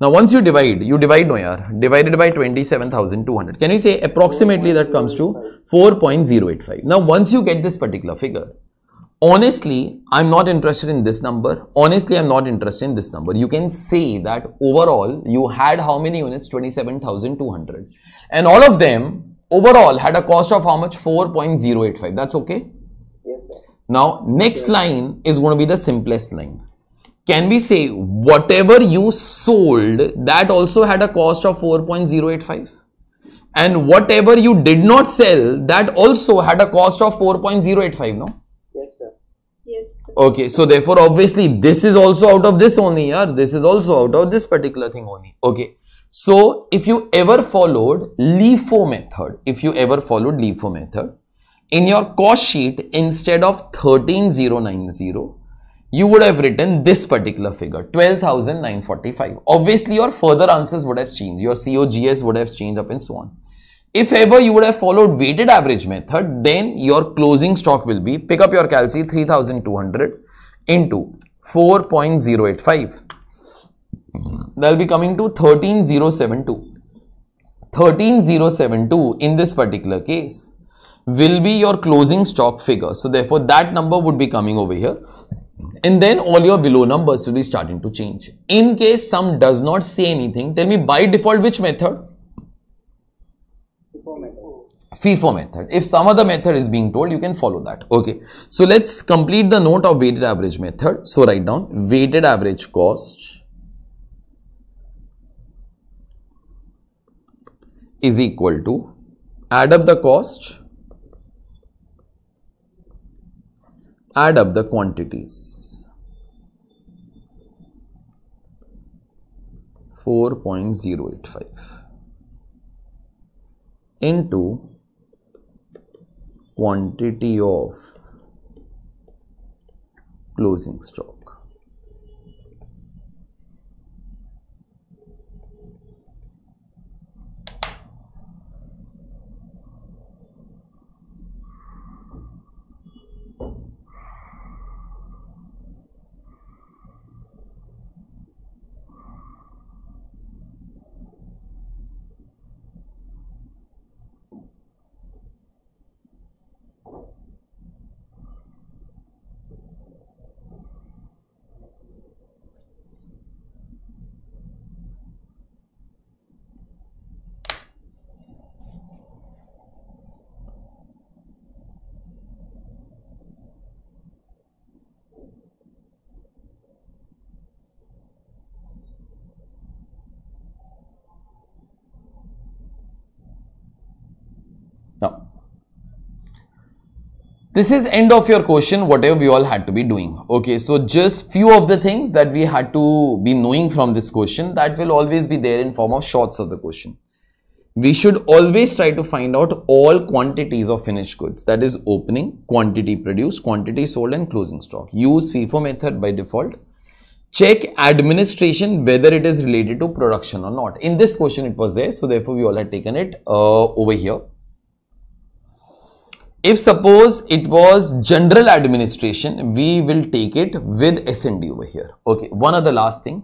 Speaker 1: now once you divide you divide no yaar divided by 27200 can we say approximately that comes to 4.085 now once you get this particular figure honestly i'm not interested in this number honestly i'm not interested in this number you can say that overall you had how many units 27200 and all of them overall had a cost of how much 4.085 that's okay now, next okay. line is going to be the simplest line. Can we say whatever you sold that also had a cost of 4.085 and whatever you did not sell that also had a cost of 4.085, no? Yes, sir. Yes. Okay, so therefore, obviously, this is also out of this only, yeah. This is also out of this particular thing only. Okay. So, if you ever followed LIFO method, if you ever followed LIFO method, in your cost sheet instead of 13090 you would have written this particular figure 12945 obviously your further answers would have changed your cogs would have changed up and so on if ever you would have followed weighted average method then your closing stock will be pick up your calci 3200 into 4.085 they'll be coming to 13072 13072 in this particular case will be your closing stock figure. So therefore that number would be coming over here and then all your below numbers will be starting to change. In case some does not say anything, tell me by default which method?
Speaker 2: FIFO method.
Speaker 1: FIFO method. If some other method is being told, you can follow that. Okay. So let's complete the note of weighted average method. So write down weighted average cost is equal to add up the cost add up the quantities 4.085 into quantity of
Speaker 3: closing stock
Speaker 1: This is end of your question, whatever we all had to be doing. Okay, so just few of the things that we had to be knowing from this question that will always be there in form of shorts of the question. We should always try to find out all quantities of finished goods that is opening, quantity produced, quantity sold and closing stock. Use FIFO method by default. Check administration whether it is related to production or not. In this question it was there so therefore we all had taken it uh, over here if suppose it was general administration, we will take it with SND over here. Okay, one other last thing.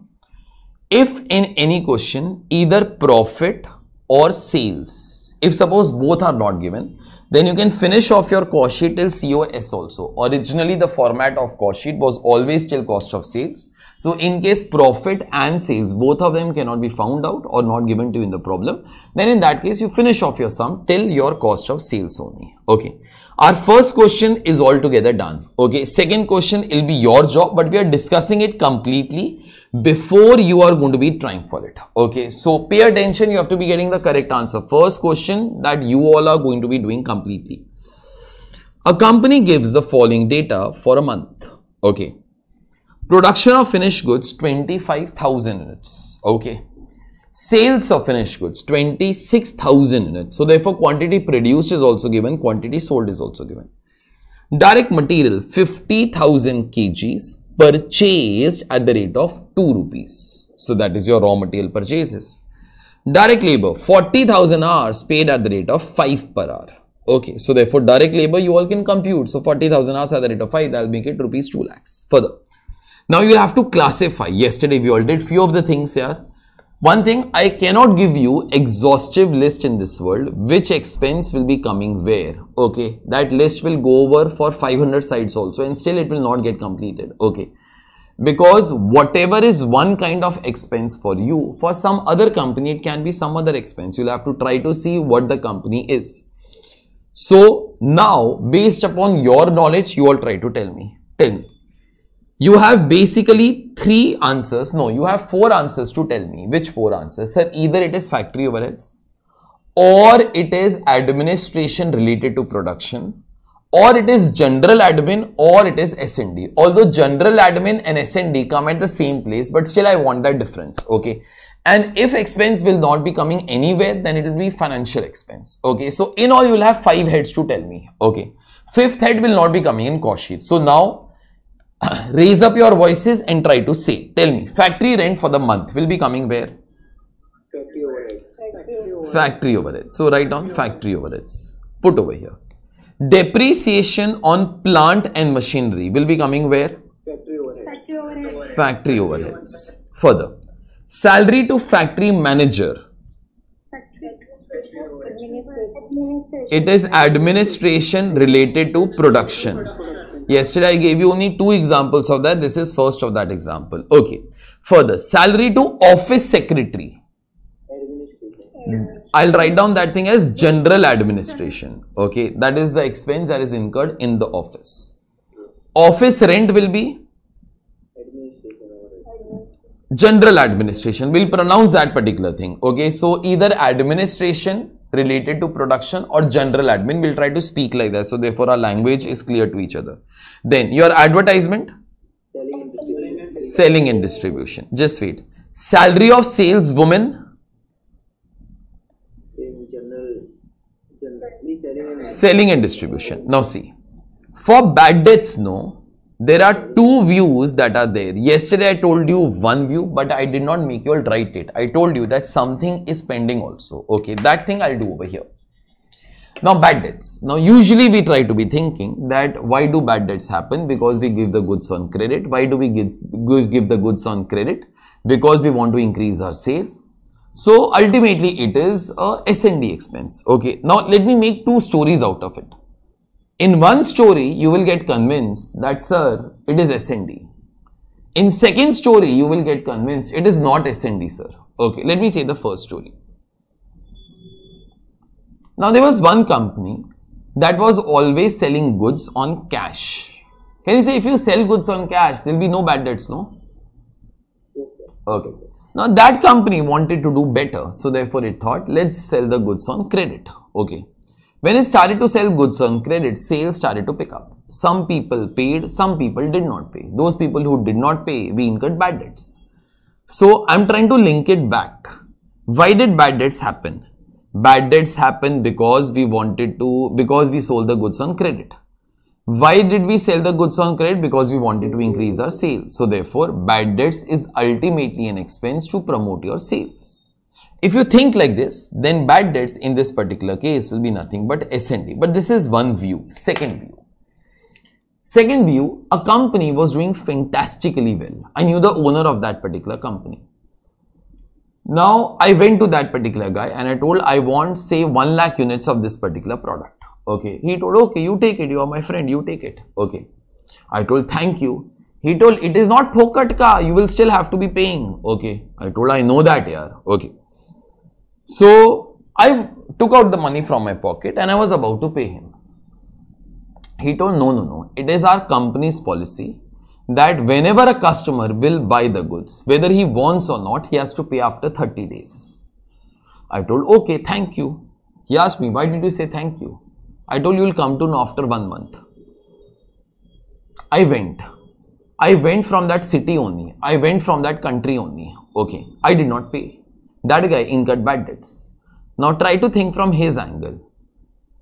Speaker 1: If in any question, either profit or sales, if suppose both are not given, then you can finish off your cost sheet till COS also. Originally, the format of cost sheet was always till cost of sales. So, in case profit and sales, both of them cannot be found out or not given to you in the problem, then in that case, you finish off your sum till your cost of sales only. Okay our first question is altogether done okay second question will be your job but we are discussing it completely before you are going to be trying for it okay so pay attention you have to be getting the correct answer first question that you all are going to be doing completely a company gives the following data for a month okay production of finished goods 25000 units okay sales of finished goods 26000 units so therefore quantity produced is also given quantity sold is also given direct material 50000 kgs purchased at the rate of 2 rupees so that is your raw material purchases direct labor 40000 hours paid at the rate of 5 per hour okay so therefore direct labor you all can compute so 40000 hours at the rate of 5 that'll make it rupees 2 lakhs further now you have to classify yesterday we all did few of the things here one thing, I cannot give you exhaustive list in this world, which expense will be coming where, okay? That list will go over for 500 sites also and still it will not get completed, okay? Because whatever is one kind of expense for you, for some other company, it can be some other expense. You'll have to try to see what the company is. So now, based upon your knowledge, you all try to tell me. Tell me you have basically three answers. No, you have four answers to tell me. Which four answers? Sir, either it is factory overheads or it is administration related to production or it is general admin or it is SND. Although general admin and SND come at the same place, but still I want that difference. Okay. And if expense will not be coming anywhere, then it will be financial expense. Okay. So in all, you will have five heads to tell me. Okay. Fifth head will not be coming in cost sheet. So now raise up your voices and try to say. Tell me, factory rent for the month will be coming where?
Speaker 2: Factory overheads.
Speaker 1: Factory overheads. So write down factory overheads. Put over here. Depreciation on plant and machinery will be coming where? Factory
Speaker 2: Factory overheads.
Speaker 1: Factory overheads. Further, salary to factory manager. It is administration related to production. Yesterday I gave you only two examples of that. This is first of that example. Okay. Further, salary to office secretary. I'll write down that thing as general administration. Okay. That is the expense that is incurred in the office. Office rent will be? General administration. We'll pronounce that particular thing. Okay. So, either administration related to production or general admin. We'll try to speak like that. So therefore our language is clear to each other. Then your advertisement. Selling and distribution. Selling and distribution. Just wait. Salary of saleswoman.
Speaker 2: In general, Selling
Speaker 1: and distribution. Now see. For bad debts, no there are two views that are there yesterday i told you one view but i did not make you all write it i told you that something is pending also okay that thing i'll do over here now bad debts now usually we try to be thinking that why do bad debts happen because we give the goods on credit why do we give, give the goods on credit because we want to increase our sales so ultimately it is a s&d expense okay now let me make two stories out of it in one story, you will get convinced that, sir, it is SND. In second story, you will get convinced it is not SND, sir. Okay, let me say the first story. Now, there was one company that was always selling goods on cash. Can you say if you sell goods on cash, there will be no bad debts, no? Okay. Now, that company wanted to do better. So, therefore, it thought, let's sell the goods on credit. Okay. When it started to sell goods on credit, sales started to pick up. Some people paid, some people did not pay. Those people who did not pay, we incurred bad debts. So I'm trying to link it back. Why did bad debts happen? Bad debts happen because we wanted to, because we sold the goods on credit. Why did we sell the goods on credit? Because we wanted to increase our sales. So therefore, bad debts is ultimately an expense to promote your sales. If you think like this, then bad debts in this particular case will be nothing but SND. But this is one view, second view. Second view, a company was doing fantastically well. I knew the owner of that particular company. Now, I went to that particular guy and I told, I want say 1 lakh units of this particular product. Okay. He told, okay, you take it. You are my friend. You take it. Okay. I told, thank you. He told, it is not Phokat You will still have to be paying. Okay. I told, I know that, here. Okay. So I took out the money from my pocket and I was about to pay him. He told, no, no, no. It is our company's policy that whenever a customer will buy the goods, whether he wants or not, he has to pay after 30 days. I told, okay, thank you. He asked me, why did you say thank you? I told you will come to know after one month. I went. I went from that city only. I went from that country only. Okay. I did not pay. That guy incurred bad debts. Now try to think from his angle.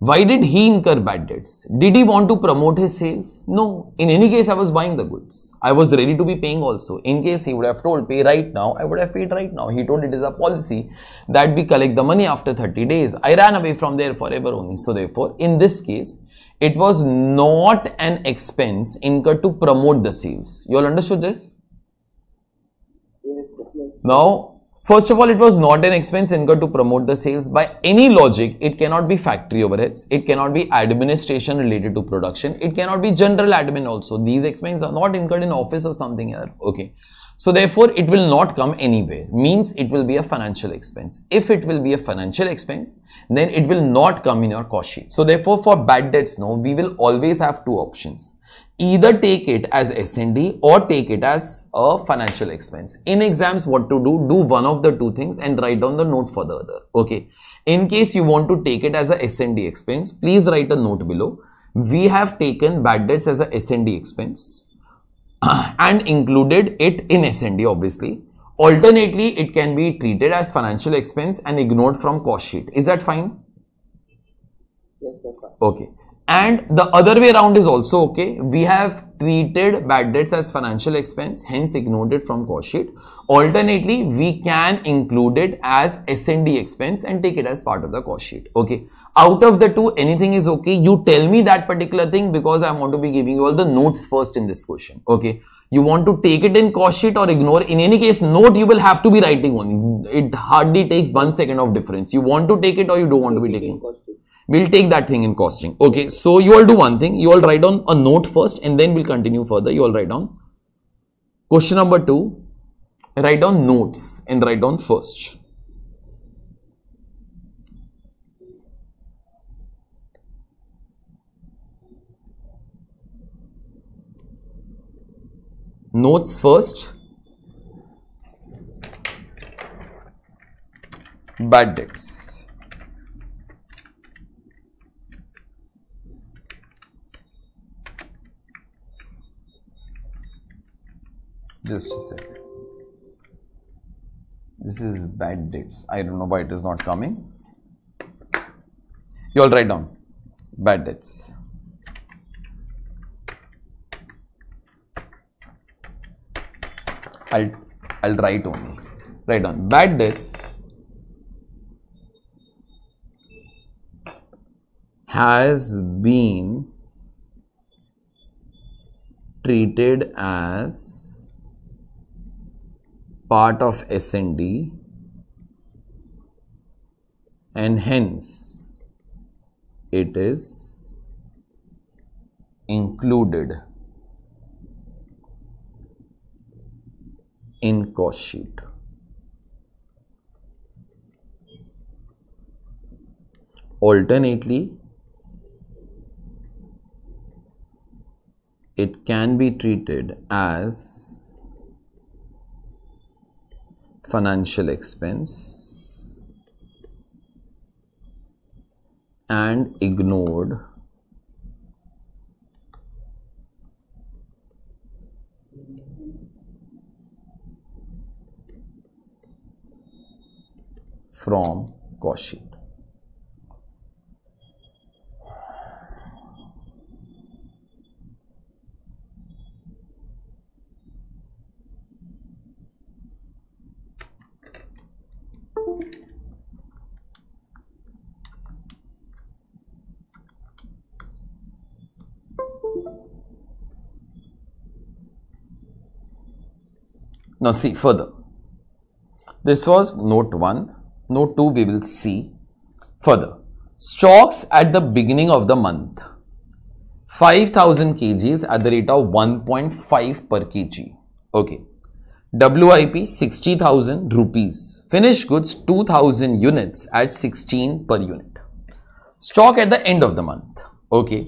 Speaker 1: Why did he incur bad debts? Did he want to promote his sales? No. In any case, I was buying the goods. I was ready to be paying also. In case he would have told pay right now, I would have paid right now. He told it is a policy that we collect the money after 30 days. I ran away from there forever only. So therefore, in this case, it was not an expense incurred to promote the sales. You all understood this? Yes. Now, First of all, it was not an expense incurred to promote the sales. By any logic, it cannot be factory overheads. It cannot be administration related to production. It cannot be general admin also. These expenses are not incurred in office or something else. Okay. So therefore, it will not come anywhere. Means it will be a financial expense. If it will be a financial expense, then it will not come in your cost sheet. So therefore, for bad debts, no, we will always have two options either take it as S&D or take it as a financial expense. In exams, what to do? Do one of the two things and write down the note for the other. Okay. In case you want to take it as a S&D expense, please write a note below. We have taken bad debts as a S&D expense and included it in S&D obviously. Alternately, it can be treated as financial expense and ignored from cost sheet. Is that fine? Yes, sir. Okay and the other way around is also okay we have treated bad debts as financial expense hence ignored it from cost sheet alternately we can include it as S&D expense and take it as part of the cost sheet okay out of the two anything is okay you tell me that particular thing because i want to be giving you all the notes first in this question okay you want to take it in cost sheet or ignore in any case note you will have to be writing one. it hardly takes one second of difference you want to take it or you don't want to be taking cost We'll take that thing in costing. Okay, so you all do one thing. You all write down a note first and then we'll continue further. You all write down. Question number two, write down notes and write down first. Notes first. Bad debts. just a second this is bad dates i don't know why it is not coming you all write down bad dates i'll i'll write only write down bad debts has been treated as part of S and D and hence it is included in cost sheet. Alternately, it can be treated as financial expense and
Speaker 3: ignored from Cauchy.
Speaker 1: Now see further. This was note 1. Note 2 we will see further. Stocks at the beginning of the month. 5000 kgs at the rate of 1.5 per kg. Okay. WIP 60,000 rupees. Finished goods 2000 units at 16 per unit. Stock at the end of the month. Okay.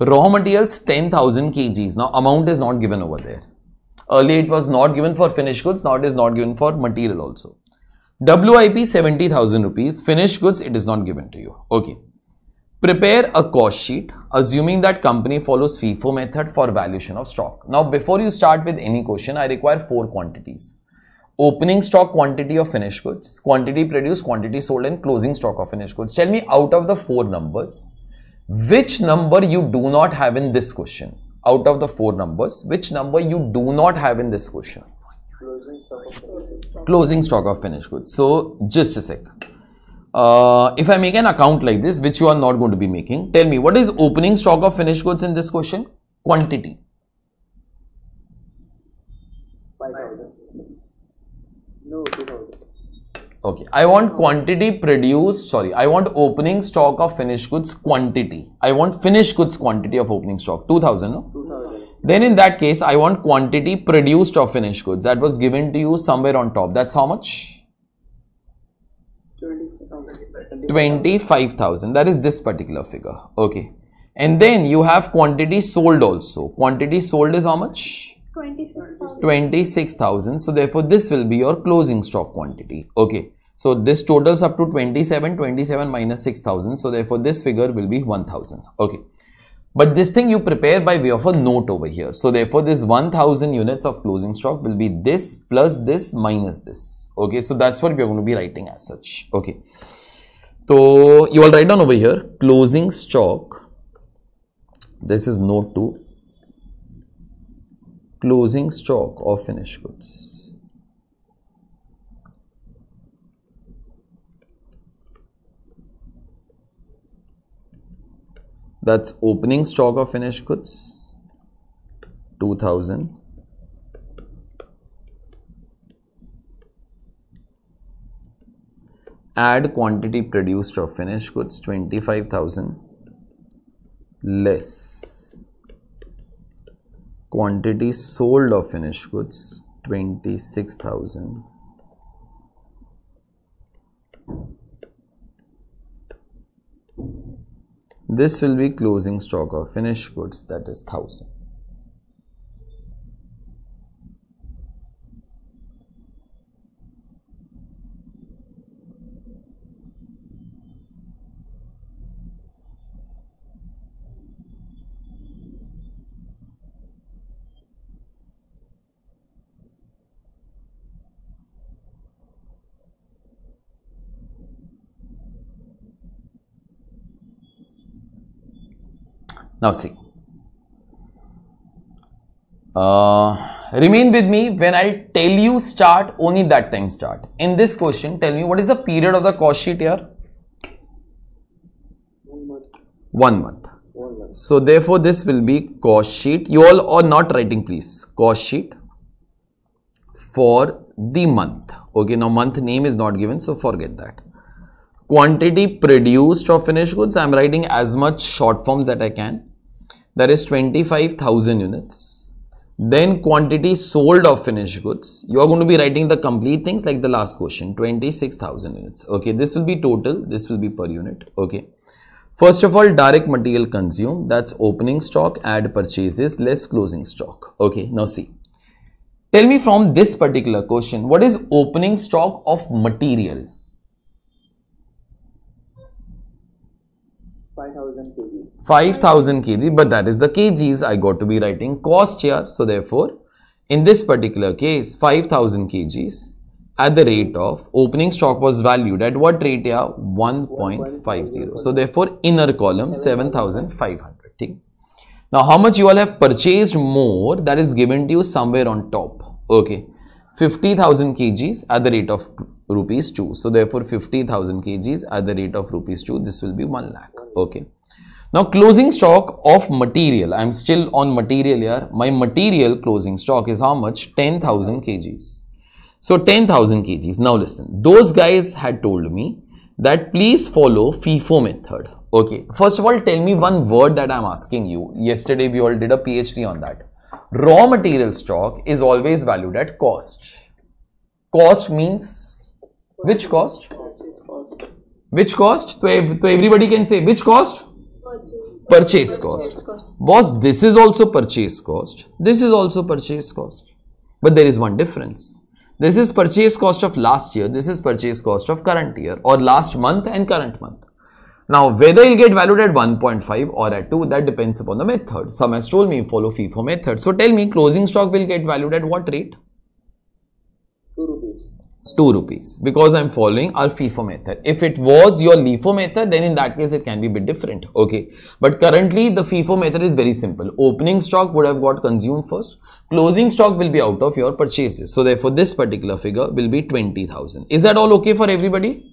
Speaker 1: Raw materials 10,000 kgs. Now amount is not given over there. Earlier it was not given for finished goods, now it is not given for material also. WIP 70,000 rupees, finished goods it is not given to you. Okay. Prepare a cost sheet assuming that company follows FIFO method for valuation of stock. Now before you start with any question, I require four quantities. Opening stock quantity of finished goods, quantity produced, quantity sold and closing stock of finished goods. Tell me out of the four numbers, which number you do not have in this question out of the four numbers, which number you do not have in this question? Closing stock of finished goods. So just a sec. Uh, if I make an account like this, which you are not going to be making, tell me what is opening stock of finished goods in this question? Quantity. No, okay i want quantity produced sorry i want opening stock of finished goods quantity i want finished goods quantity of opening stock 2000 no? 2000 then in that case i want quantity produced of finished goods that was given to you somewhere on top that's how much
Speaker 2: 25000
Speaker 1: that is this particular figure okay and then you have quantity sold also quantity sold is how much 25 26,000. So therefore, this will be your closing stock quantity. Okay. So this totals up to 27, 27 minus 6,000. So therefore, this figure will be 1,000. Okay. But this thing you prepare by way of a note over here. So therefore, this 1000 units of closing stock will be this plus this minus this. Okay, so that's what we are going to be writing as such. Okay. So you will write down over here closing stock. This is note 2
Speaker 3: closing stock of finished goods.
Speaker 1: That's opening stock of finished goods 2000 add quantity produced of finished goods 25000 less quantity sold of finished goods 26000
Speaker 3: this will be closing stock of finished goods that is 1000
Speaker 1: Now see. Uh, remain with me when I tell you start only that time start. In this question tell me what is the period of the cost sheet here? One month. One month. One month. So therefore this will be cost sheet. You all are not writing please. Cost sheet for the month. Okay now month name is not given so forget that. Quantity produced of finished goods I am writing as much short forms that I can that is 25,000 units. Then quantity sold of finished goods. You are going to be writing the complete things like the last question, 26,000 units. Okay, this will be total, this will be per unit. Okay. First of all, direct material consumed, that's opening stock, add purchases, less closing stock. Okay, now see. Tell me from this particular question, what is opening stock of material? 5000 kg but that is the kgs I got to be writing cost here. So therefore in this particular case 5000 kgs at the rate of opening stock was valued at what rate here 1.50. So therefore inner column 7500. Now how much you all have purchased more that is given to you somewhere on top. Okay. 50,000 kgs at the rate of rupees 2. So therefore 50,000 kgs at the rate of rupees 2 this will be 1 lakh. Okay. Now closing stock of material, I am still on material here. My material closing stock is how much? 10,000 kgs. So 10,000 kgs. Now listen, those guys had told me that please follow FIFO method. Okay, first of all, tell me one word that I'm asking you. Yesterday we all did a PhD on that. Raw material stock is always valued at cost. Cost means which cost? Which cost? So, so everybody can say which cost? purchase cost. Boss, this is also purchase cost. This is also purchase cost. But there is one difference. This is purchase cost of last year. This is purchase cost of current year or last month and current month. Now, whether you'll get valued at 1.5 or at 2, that depends upon the method. Some has told me follow FIFO method. So, tell me closing stock will get valued at what rate? 2 rupees because I'm following our FIFO method. If it was your LIFO method, then in that case it can be a bit different. Okay. But currently the FIFO method is very simple. Opening stock would have got consumed first. Closing stock will be out of your purchases. So therefore this particular figure will be 20,000. Is that all okay for everybody?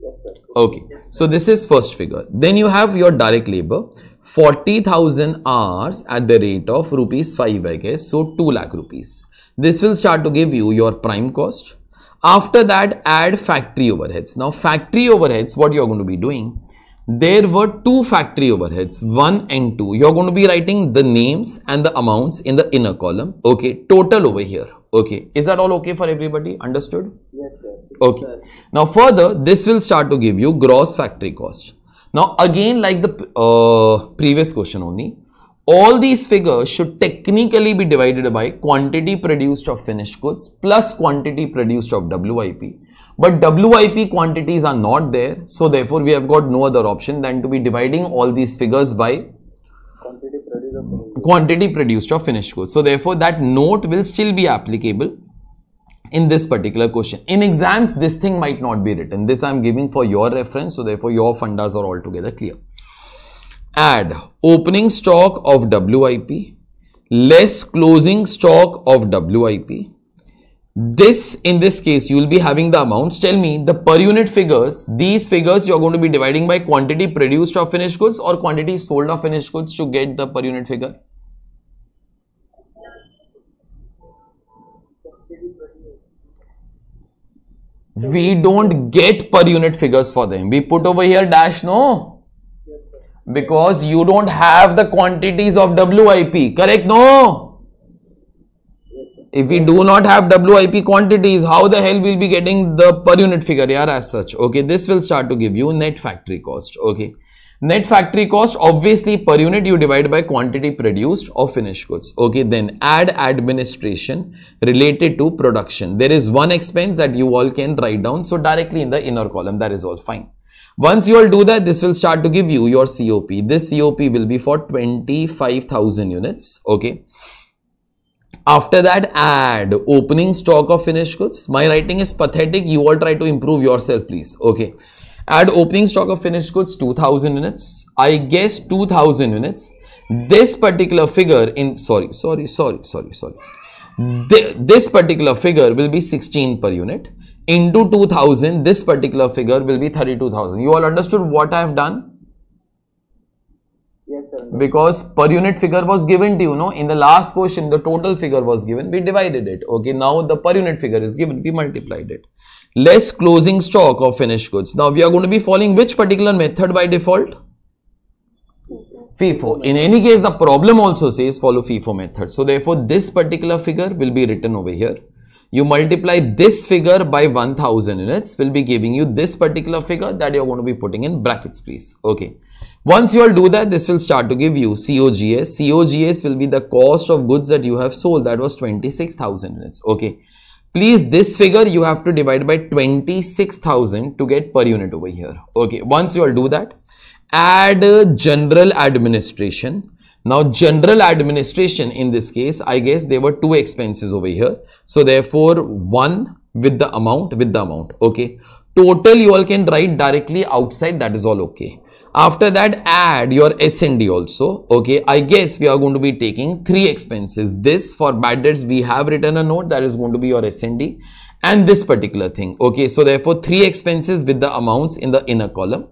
Speaker 1: Yes, sir. Okay. Yes, sir. So this is first figure. Then you have your direct labor. 40,000 hours at the rate of rupees 5 I guess. So 2 lakh rupees. This will start to give you your prime cost after that, add factory overheads. Now, factory overheads, what you're going to be doing, there were two factory overheads, one and two. You're going to be writing the names and the amounts in the inner column. Okay, total over here. Okay, is that all okay for everybody? Understood?
Speaker 2: Yes, sir. Okay.
Speaker 1: Now, further, this will start to give you gross factory cost. Now, again, like the uh, previous question only, all these figures should technically be divided by quantity produced of finished goods plus quantity produced of WIP. But WIP quantities are not there. So therefore, we have got no other option than to be dividing all these figures by quantity produced of, finished goods. So therefore, that note will still be applicable in this particular question. In exams, this thing might not be written. This I am giving for your reference. So therefore, your fundas are altogether clear add opening stock of WIP less closing stock of WIP. This, in this case, you will be having the amounts. Tell me the per unit figures, these figures you are going to be dividing by quantity produced of finished goods or quantity sold of finished goods to get the per unit figure. We don't get per unit figures for them. We put over here dash no because you don't have the quantities of WIP, correct? No. Yes, if we do not have WIP quantities, how the hell will be getting the per unit figure Yeah, as such? Okay, this will start to give you net factory cost. Okay, net factory cost obviously per unit you divide by quantity produced of finished goods okay then add administration related to production there is one expense that you all can write down so directly in the inner column that is all fine once you all do that, this will start to give you your COP. This COP will be for 25,000 units. Okay. After that, add opening stock of finished goods. My writing is pathetic. You all try to improve yourself, please. Okay. Add opening stock of finished goods 2000 units. I guess 2000 units. This particular figure in, sorry, sorry, sorry, sorry, sorry. Th this particular figure will be 16 per unit into 2000 this particular figure will be 32000 you all understood what i have done yes sir because per unit figure was given to you know in the last question the total figure was given we divided it okay now the per unit figure is given we multiplied it less closing stock of finished goods now we are going to be following which particular method by default FIFO. In any case, the problem also says follow FIFO method. So, therefore, this particular figure will be written over here you multiply this figure by 1000 units will be giving you this particular figure that you're going to be putting in brackets please okay once you all do that this will start to give you cogs cogs will be the cost of goods that you have sold that was 26000 units okay please this figure you have to divide by 26000 to get per unit over here okay once you all do that add uh, general administration now, general administration in this case, I guess there were two expenses over here. So, therefore, one with the amount, with the amount, okay. Total you all can write directly outside, that is all okay. After that, add your S&D also, okay. I guess we are going to be taking three expenses. This for bad debts, we have written a note that is going to be your S&D and this particular thing, okay. So, therefore, three expenses with the amounts in the inner column,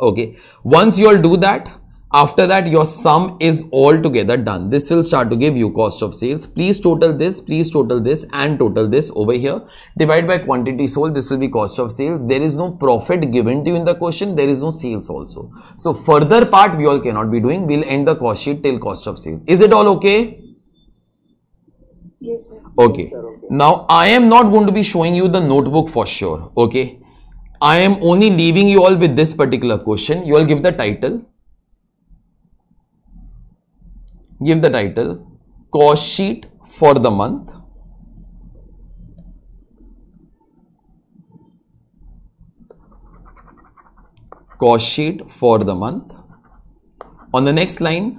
Speaker 1: okay. Once you all do that, after that your sum is altogether done this will start to give you cost of sales please total this please total this and total this over here divide by quantity sold this will be cost of sales there is no profit given to you in the question there is no sales also so further part we all cannot be doing we'll end the cost sheet till cost of sales is it all okay yes, okay. Yes, sir, okay now i am not going to be showing you the notebook for sure okay i am only leaving you all with this particular question you all give the title give the title cost sheet for the month cost sheet for the month on the next line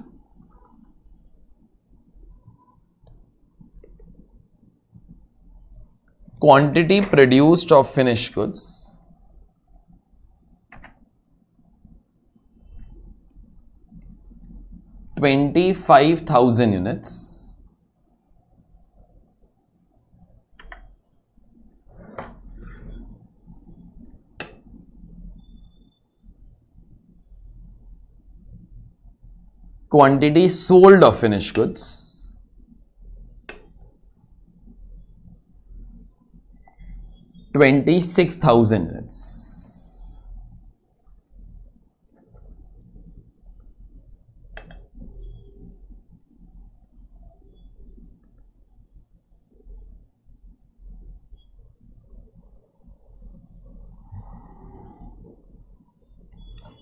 Speaker 1: quantity produced of finished goods 25,000 units. Quantity sold of finished goods. Twenty-six thousand units.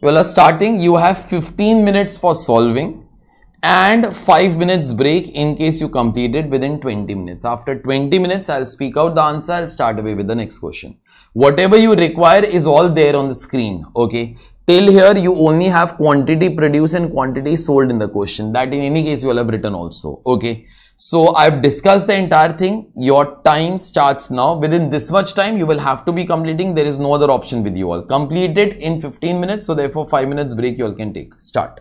Speaker 1: well starting you have 15 minutes for solving and 5 minutes break in case you complete it within 20 minutes. After 20 minutes, I'll speak out the answer, I'll start away with the next question. Whatever you require is all there on the screen, okay? Till here, you only have quantity produced and quantity sold in the question. That in any case, you will have written also, okay? So I've discussed the entire thing. Your time starts now. Within this much time, you will have to be completing. There is no other option with you all. Complete it in 15 minutes. So therefore 5 minutes break you all can take. Start.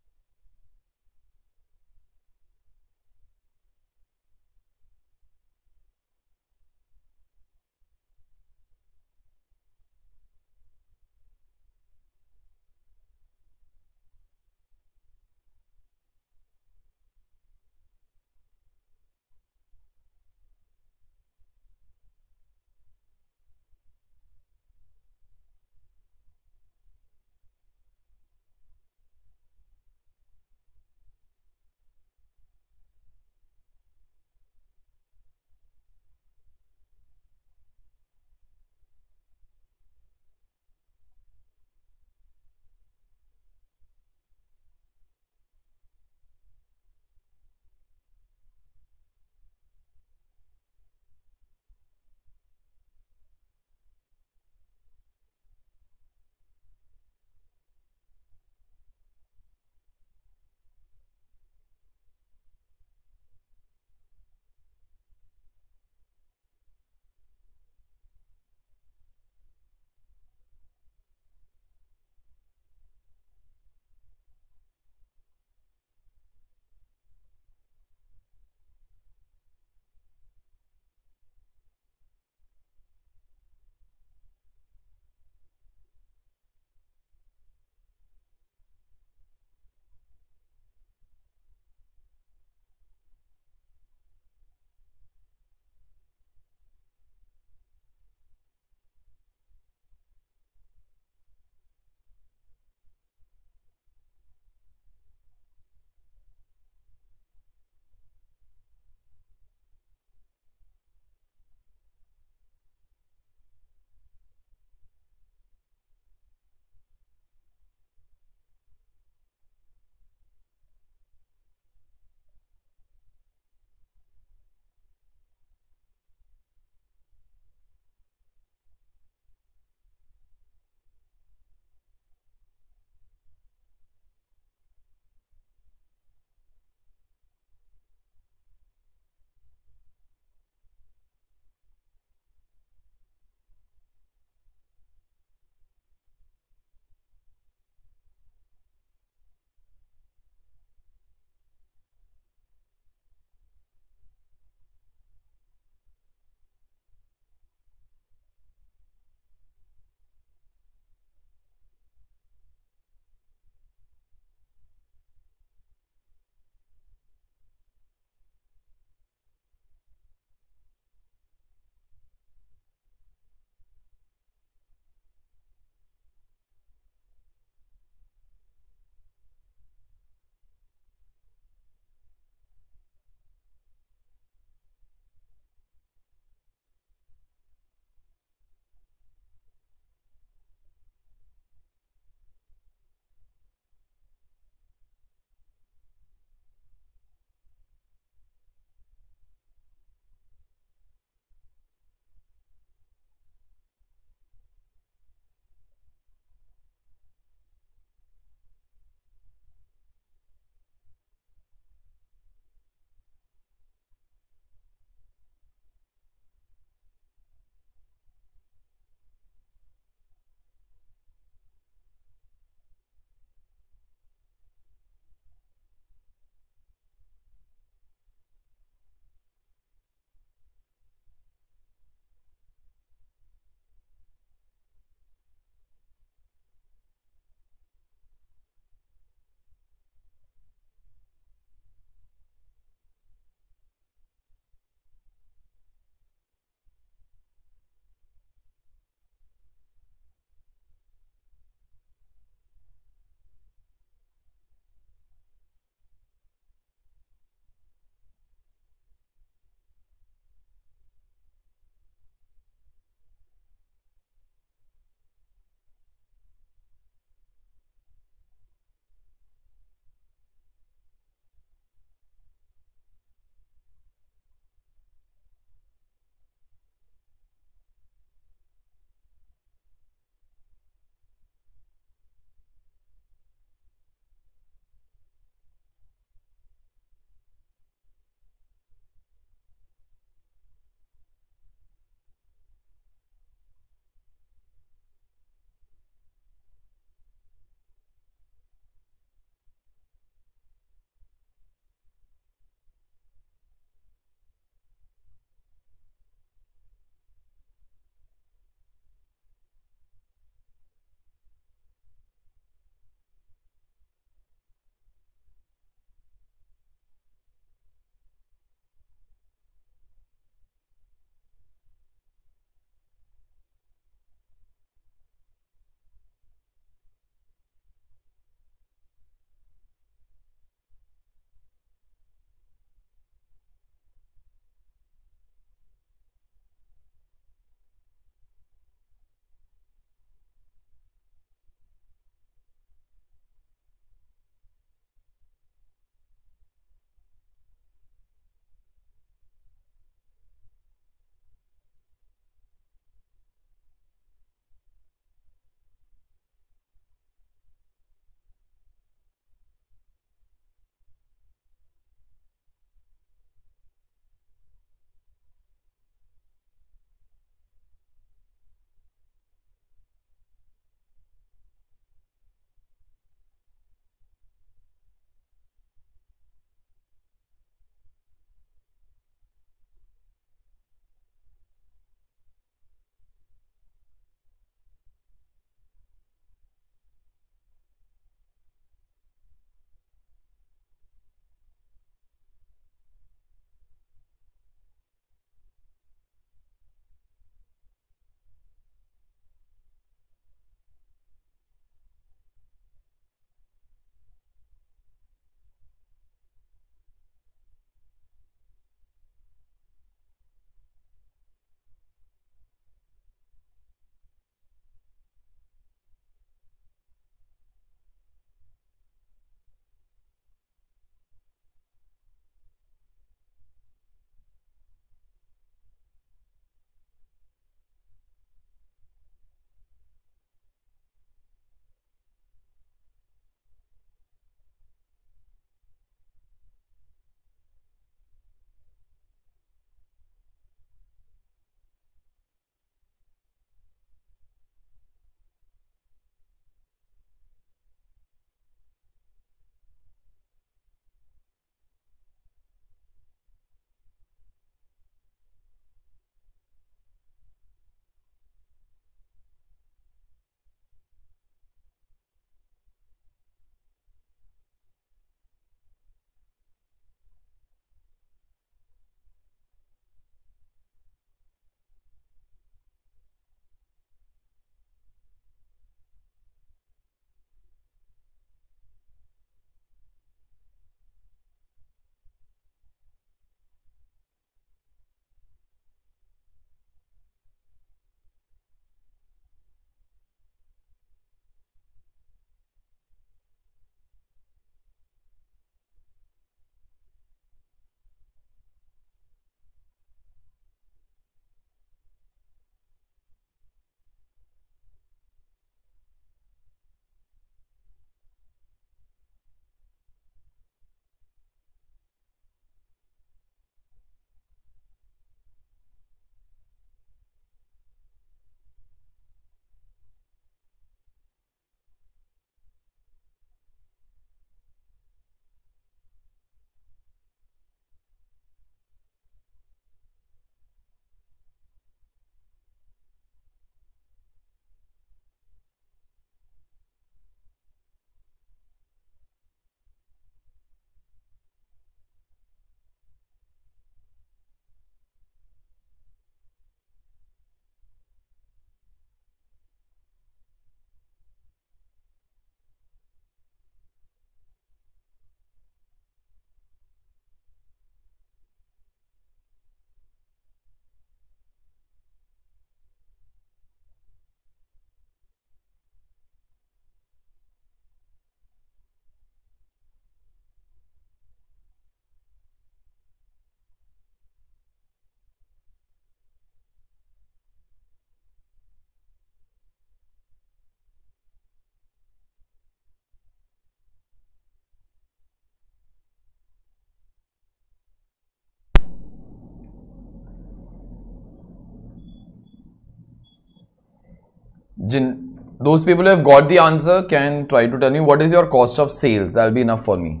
Speaker 1: those people who have got the answer can try to tell me what is your cost of sales. That'll be enough for me.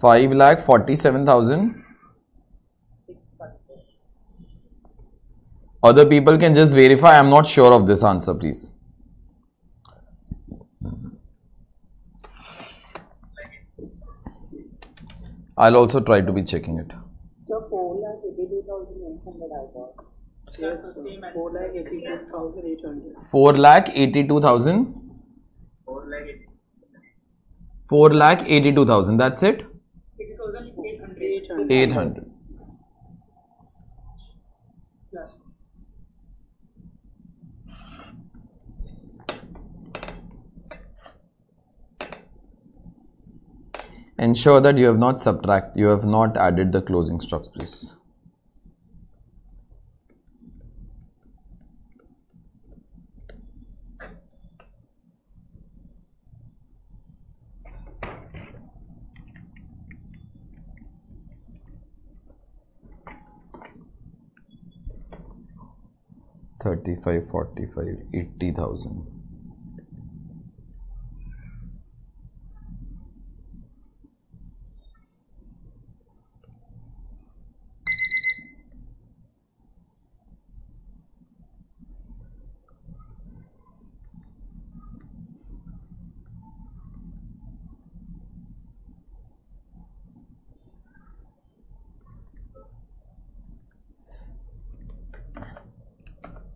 Speaker 1: Five lakh forty-seven thousand. Other people can just verify. I'm not sure of this answer, please. I'll also try to be checking it. 4 lakh 82,000. 4 lakh 82,000. That's it? 800. Ensure that you have not subtract, you have not added the closing stocks, please.
Speaker 3: 35 45 80000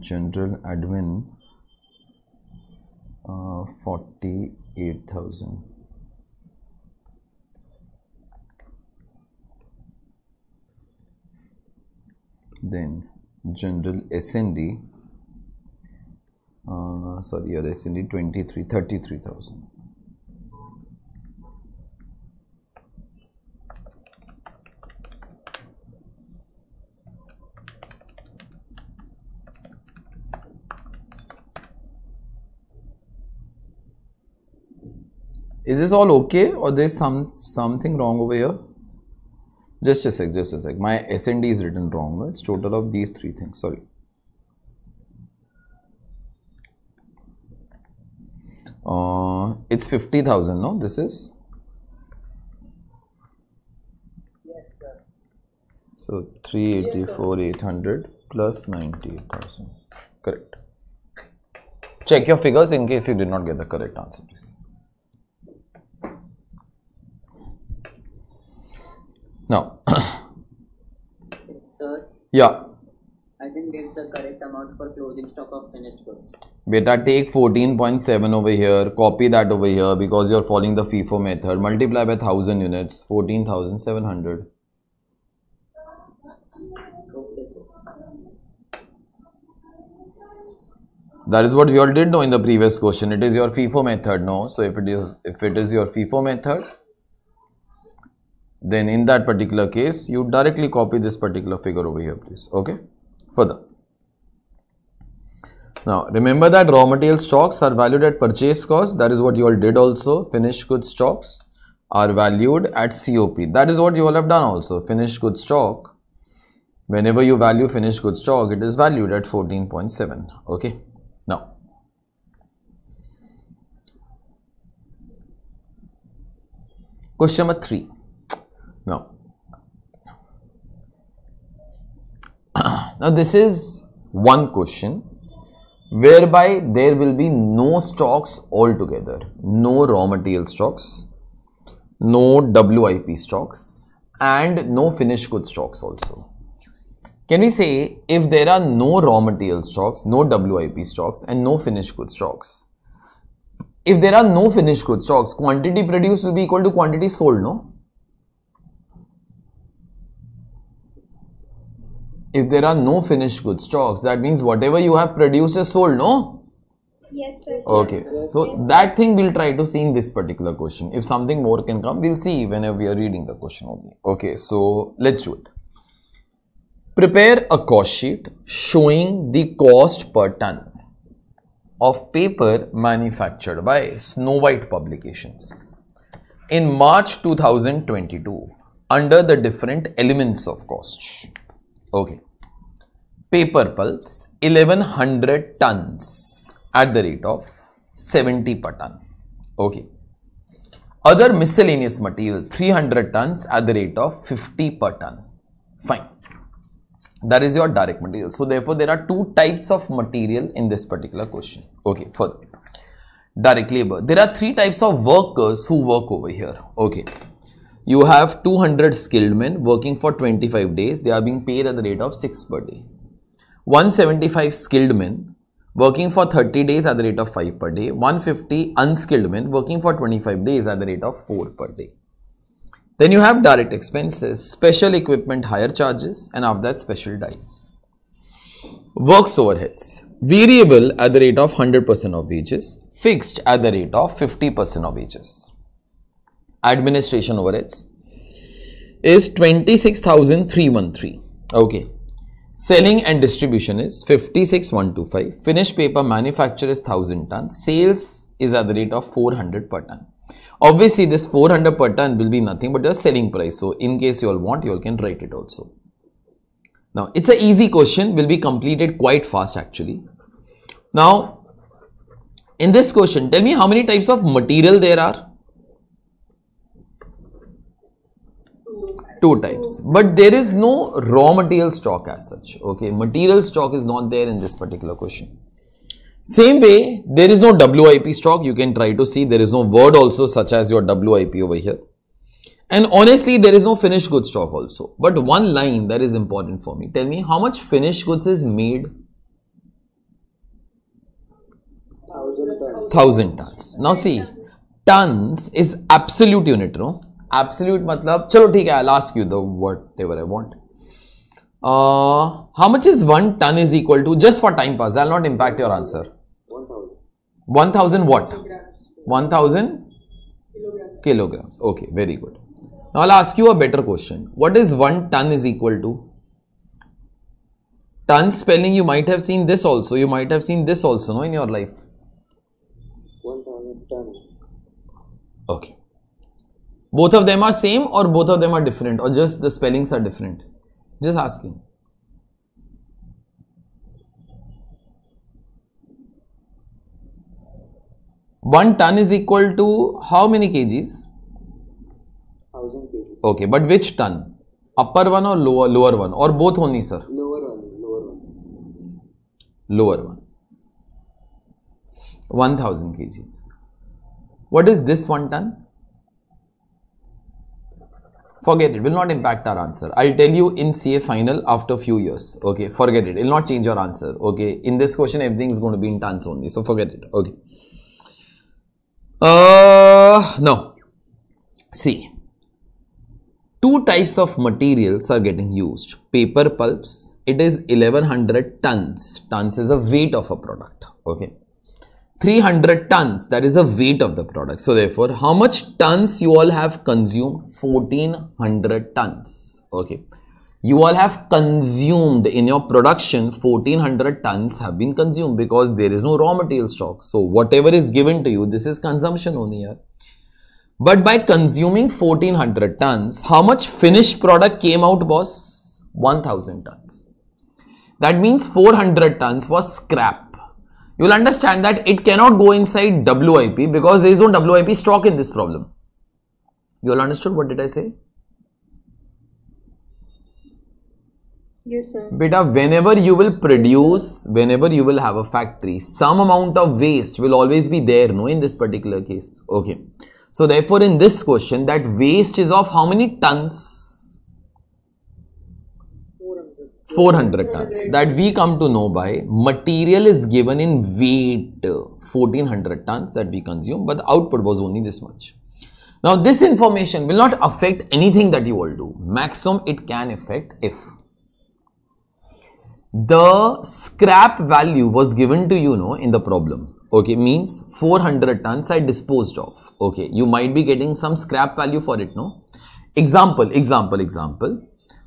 Speaker 3: general admin uh, 48000 then general snd uh, sorry your snd 23 33000
Speaker 1: is this all okay or there's some something wrong over here just a sec just a sec my snd is written wrong it's total of these three things sorry uh it's 50000 no this is yes, sir. so 384 800 plus 90000 correct check your figures in case you did not get the correct answer please No. Sir. Yeah.
Speaker 2: I didn't get the correct amount for closing stock of finished goods.
Speaker 1: Beta, take 14.7 over here, copy that over here because you're following the FIFO method. Multiply by 1000 units, 14,700. That is what we all did know in the previous question. It is your FIFO method, no? So if it is if it is your FIFO method, then in that particular case you directly copy this particular figure over here please okay further now remember that raw material stocks are valued at purchase cost that is what you all did also finished goods stocks are valued at COP that is what you all have done also finished goods stock whenever you value finished goods stock it is valued at 14.7 okay now question number 3 now this is one question whereby there will be no stocks altogether no raw material stocks no WIP stocks and no finished good stocks also can we say if there are no raw material stocks no WIP stocks and no finished good stocks if there are no finished good stocks quantity produced will be equal to quantity sold no If there are no finished goods stocks, that means whatever you have produced is sold, no?
Speaker 2: Yes, sir. Okay.
Speaker 1: so that thing we'll try to see in this particular question. If something more can come, we'll see whenever we are reading the question only. Okay. So let's do it. Prepare a cost sheet showing the cost per ton of paper manufactured by Snow White Publications in March 2022 under the different elements of cost. Okay. Paper pulp 1100 tons at the rate of 70 per ton. Okay. Other miscellaneous material 300 tons at the rate of 50 per ton. Fine. That is your direct material. So therefore there are two types of material in this particular question. Okay. Further. Direct labor. There are three types of workers who work over here. Okay you have 200 skilled men working for 25 days. They are being paid at the rate of 6 per day. 175 skilled men working for 30 days at the rate of 5 per day. 150 unskilled men working for 25 days at the rate of 4 per day. Then you have direct expenses, special equipment hire charges and of that special dies. Works overheads, variable at the rate of 100% of wages, fixed at the rate of 50% of wages administration overheads is 26,313. Okay. Selling and distribution is 56,125. Finished paper manufacture is 1000 ton. Sales is at the rate of 400 per ton. Obviously, this 400 per ton will be nothing but your selling price. So, in case you all want, you all can write it also. Now, it's an easy question, will be completed quite fast actually. Now, in this question, tell me how many types of material there are? two types but there is no raw material stock as such okay material stock is not there in this particular question same way there is no wip stock you can try to see there is no word also such as your wip over here and honestly there is no finished goods stock also but one line that is important for me tell me how much finished goods is made thousand tons now see tons is absolute unit no absolute मतलब चलो ठीक है ask you you the what ever I How how much is one ton is equal to just for time pass I not impact your answer one thousand what one thousand kilograms okay very good now i'll ask you a better question what is one ton is equal to ton spelling you might have seen this also you might have seen this also no in your life
Speaker 2: 1000
Speaker 1: okay both of them are same or both of them are different or just the spellings are different just asking one ton is equal to how many kgs
Speaker 2: thousand kgs
Speaker 1: okay but which ton upper one or lower lower one or both only sir lower one lower one lower one 1000 kgs what is this one ton forget it will not impact our answer i'll tell you in ca final after few years okay forget it it'll not change your answer okay in this question everything is going to be in tons only so forget it okay uh no see two types of materials are getting used paper pulps it is 1100 tons tons is a weight of a product okay 300 tons that is the weight of the product so therefore how much tons you all have consumed 1400 tons okay you all have consumed in your production 1400 tons have been consumed because there is no raw material stock so whatever is given to you this is consumption only here but by consuming 1400 tons how much finished product came out boss 1000 tons that means 400 tons was scrap you'll understand that it cannot go inside WIP because there is no WIP stock in this problem. You all understood what did I say? Yes, sir. Beta, whenever you will produce, whenever you will have a factory, some amount of waste will always be there, no, in this particular case. Okay. So, therefore, in this question, that waste is of how many tons? 400 tons that we come to know by material is given in weight 1400 tons that we consume but the output was only this much. Now this information will not affect anything that you all do maximum it can affect if the scrap value was given to you know in the problem okay means 400 tons I disposed of okay you might be getting some scrap value for it no example example example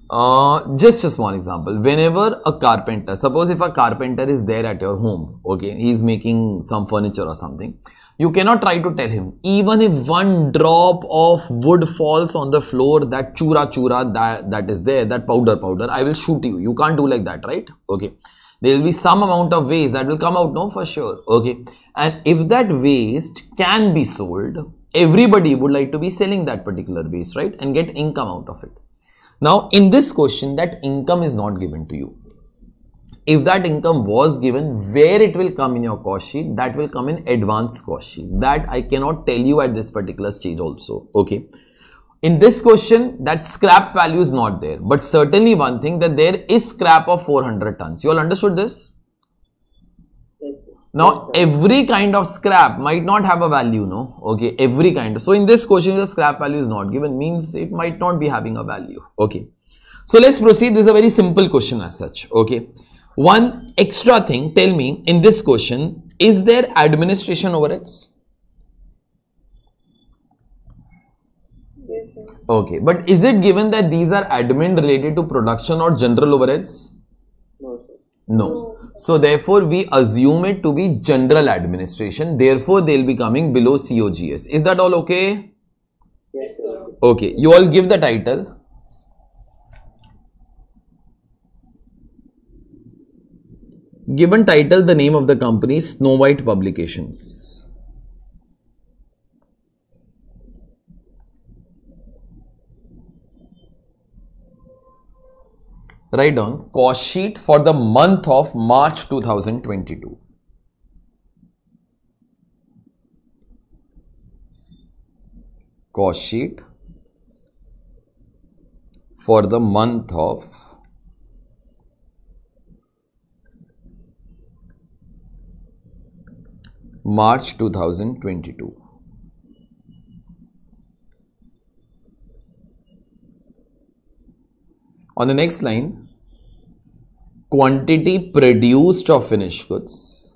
Speaker 1: uh, just a small example whenever a carpenter suppose if a carpenter is there at your home okay he is making some furniture or something you cannot try to tell him even if one drop of wood falls on the floor that chura chura that that is there that powder powder i will shoot you you can't do like that right okay there will be some amount of waste that will come out no for sure okay and if that waste can be sold everybody would like to be selling that particular waste right and get income out of it now, in this question, that income is not given to you. If that income was given, where it will come in your cost sheet, that will come in advanced cost sheet. That I cannot tell you at this particular stage also. Okay. In this question, that scrap value is not there. But certainly one thing that there is scrap of 400 tons. You all understood this? now every kind of scrap might not have a value no okay every kind so in this question the scrap value is not given means it might not be having a value okay so let's proceed this is a very simple question as such okay one extra thing tell me in this question is there administration overheads yes, okay but is it given that these are admin related to production or general overheads no, no. So therefore, we assume it to be general administration. Therefore, they'll be coming below COGS. Is that all okay? Yes, sir. Okay. You all give the title. Given title, the name of the company, Snow White Publications. write down cost sheet for the month of March 2022. Cost sheet for the month of March 2022. On the next line, quantity produced of finished goods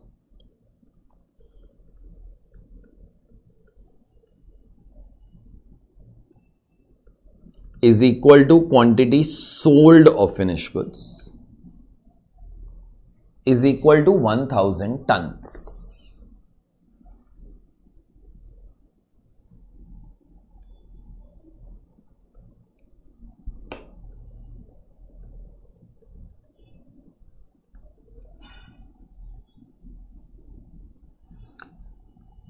Speaker 1: is equal to quantity sold of finished goods is equal to 1000 tons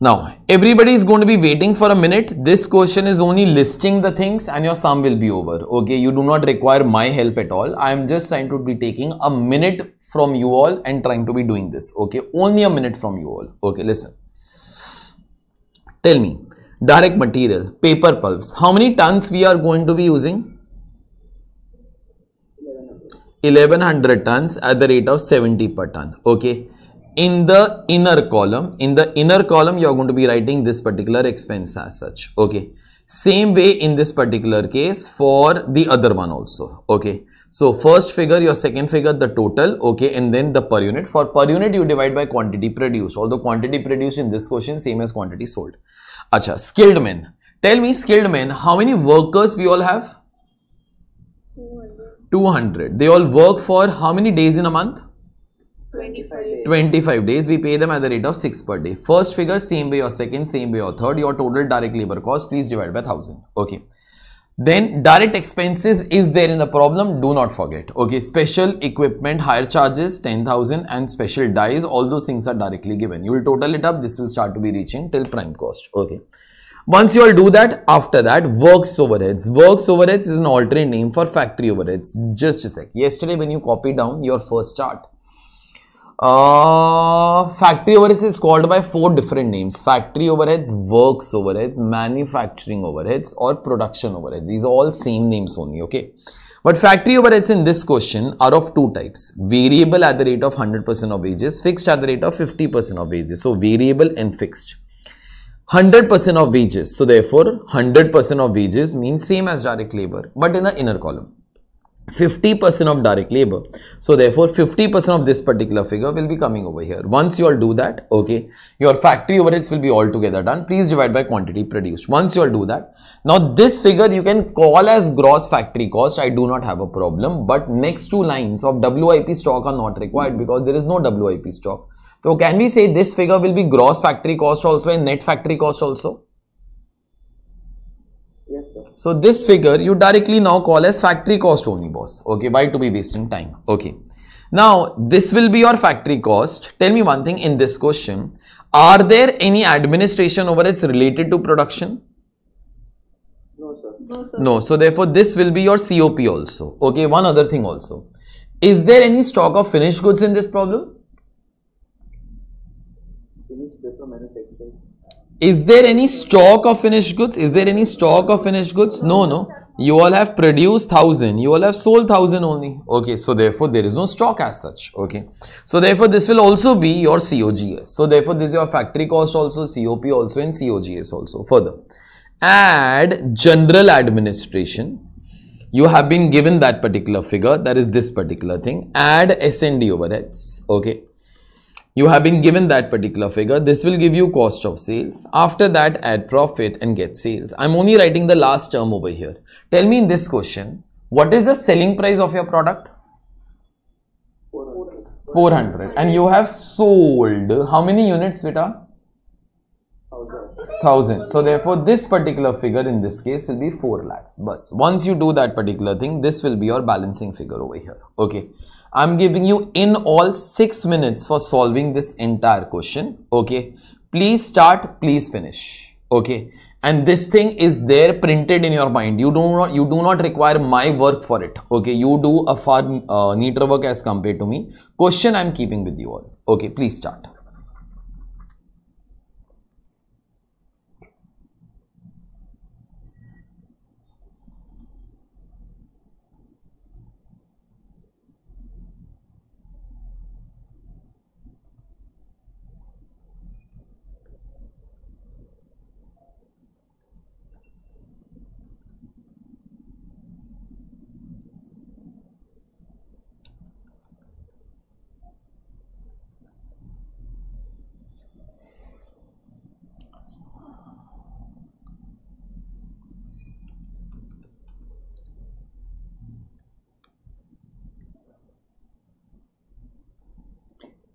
Speaker 1: Now, everybody is going to be waiting for a minute. This question is only listing the things and your sum will be over. Okay, you do not require my help at all. I am just trying to be taking a minute from you all and trying to be doing this. Okay, only a minute from you all. Okay, listen. Tell me, direct material, paper pulps, how many tons we are going to be using? 1100 tons at the rate of 70 per ton. Okay in the inner column in the inner column you are going to be writing this particular expense as such okay same way in this particular case for the other one also okay so first figure your second figure the total okay and then the per unit for per unit you divide by quantity produced although quantity produced in this question same as quantity sold acha skilled men tell me skilled men how many workers we all have 200 they all work for how many days in a month
Speaker 2: 25 days.
Speaker 1: 25 days we pay them at the rate of 6 per day first figure same way or second same way or third your total direct labor cost please divide by 1000 okay then direct expenses is there in the problem do not forget okay special equipment hire charges 10000 and special dies all those things are directly given you will total it up this will start to be reaching till prime cost okay once you all do that after that works overheads works overheads is an alternate name for factory overheads just a sec yesterday when you copied down your first chart uh, factory overheads is called by four different names. Factory overheads, works overheads, manufacturing overheads or production overheads. These are all same names only, okay. But factory overheads in this question are of two types. Variable at the rate of 100% of wages, fixed at the rate of 50% of wages. So, variable and fixed. 100% of wages. So, therefore, 100% of wages means same as direct labor, but in the inner column. 50% of direct labor. So therefore 50% of this particular figure will be coming over here. Once you all do that, okay, your factory overheads will be altogether done. Please divide by quantity produced. Once you all do that, now this figure you can call as gross factory cost. I do not have a problem, but next two lines of WIP stock are not required because there is no WIP stock. So can we say this figure will be gross factory cost also and net factory cost also? So this figure you directly now call as factory cost only boss. Okay, why to be wasting time? Okay. Now this will be your factory cost. Tell me one thing in this question. Are there any administration overheads related to production?
Speaker 2: No sir. no, sir.
Speaker 1: No, so therefore this will be your COP also. Okay, one other thing also. Is there any stock of finished goods in this problem? Is there any stock of finished goods? Is there any stock of finished goods? No, no. You all have produced thousand. You all have sold thousand only. Okay, so therefore there is no stock as such. Okay, so therefore this will also be your COGS. So therefore this is your factory cost also, COP also, and COGS also. Further, add general administration. You have been given that particular figure. That is this particular thing. Add S&D overheads. Okay, you have been given that particular figure this will give you cost of sales after that add profit and get sales i'm only writing the last term over here tell me in this question what is the selling price of your product 400, 400. and you have sold how many units beta thousand so therefore this particular figure in this case will be 4 lakhs bus once you do that particular thing this will be your balancing figure over here okay I'm giving you in all 6 minutes for solving this entire question. Okay. Please start, please finish. Okay. And this thing is there printed in your mind. You do not, you do not require my work for it. Okay. You do a far uh, neater work as compared to me. Question I'm keeping with you all. Okay. Please start.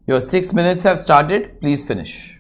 Speaker 1: Your six minutes have started. Please finish.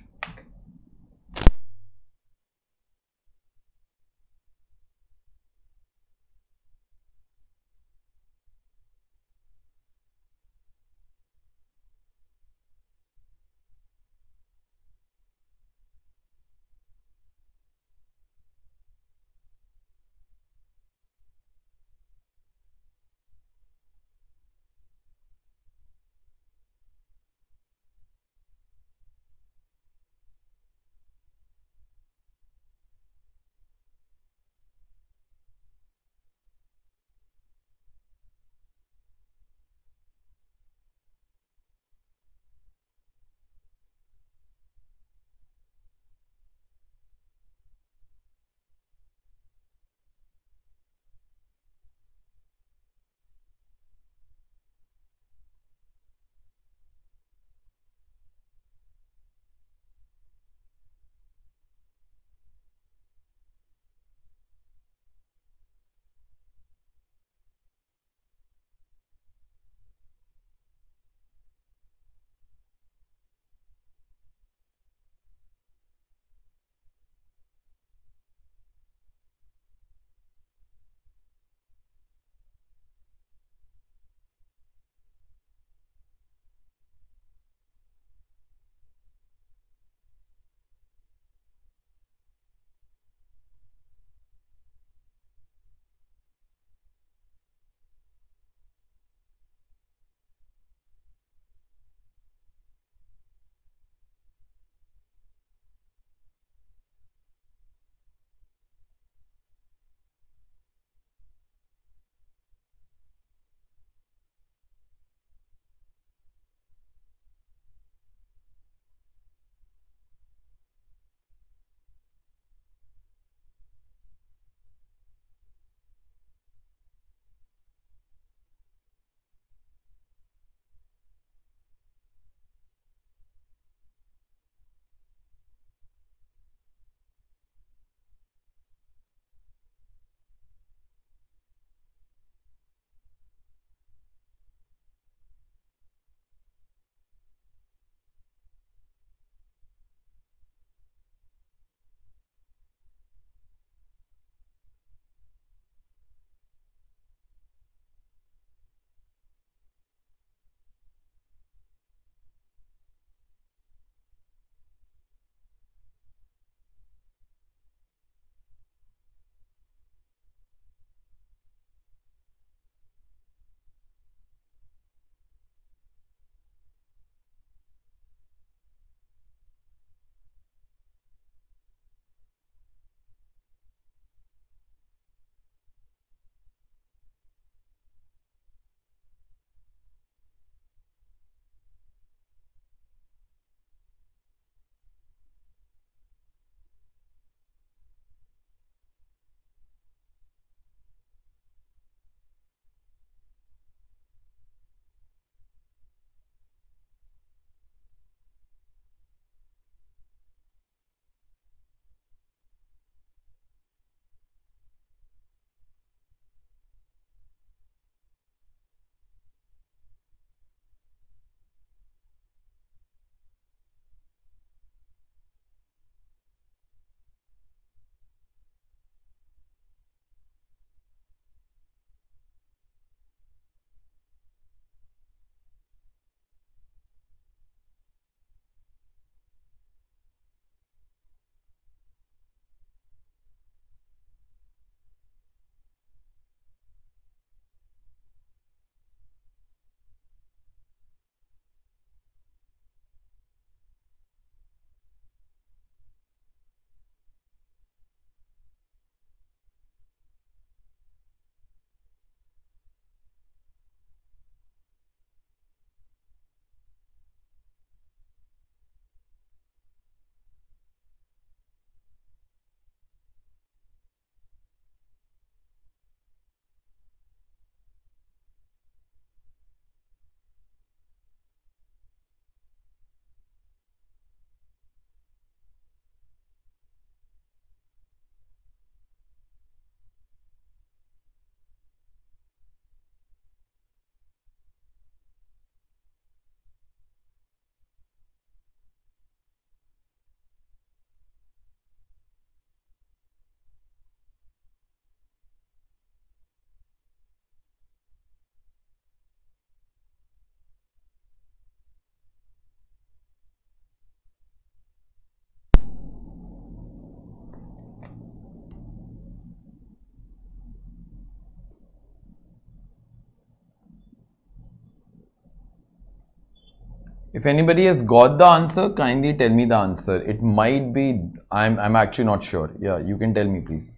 Speaker 1: If anybody has got the answer, kindly tell me the answer. It might be, I'm, I'm actually not sure. Yeah, you can tell me please.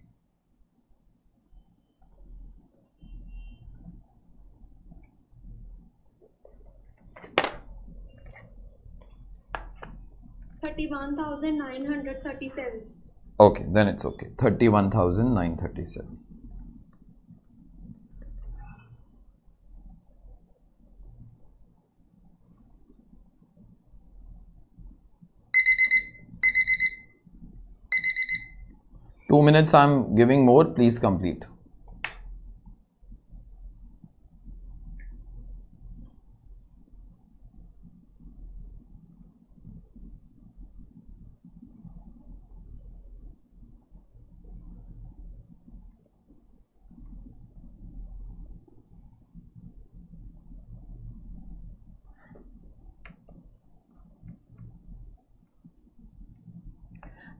Speaker 2: Thirty-one thousand nine hundred thirty-seven.
Speaker 3: Okay, then it's okay. Thirty-one thousand nine thirty-seven.
Speaker 1: 2 minutes I am giving more, please complete.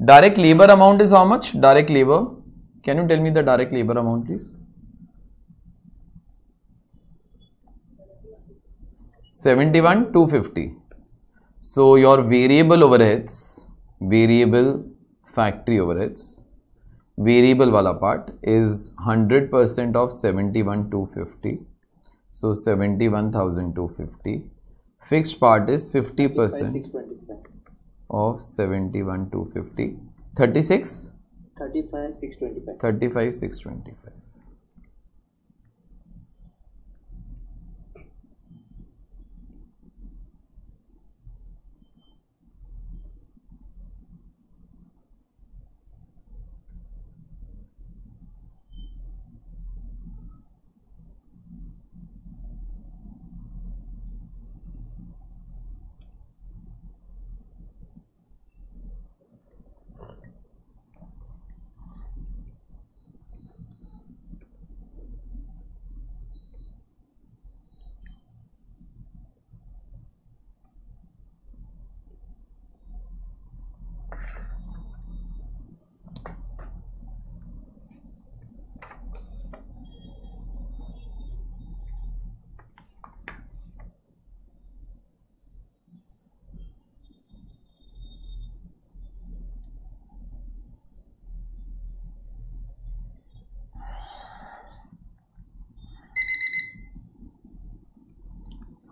Speaker 1: Direct labor amount is how much? Direct labor. Can you tell me the direct labor amount, please? 71 250. So your variable overheads, variable factory overheads, variable wala part is 100% of 71 250. So 71,250. Fixed part is 50% of 71 250 36
Speaker 2: 35 625
Speaker 1: 35 625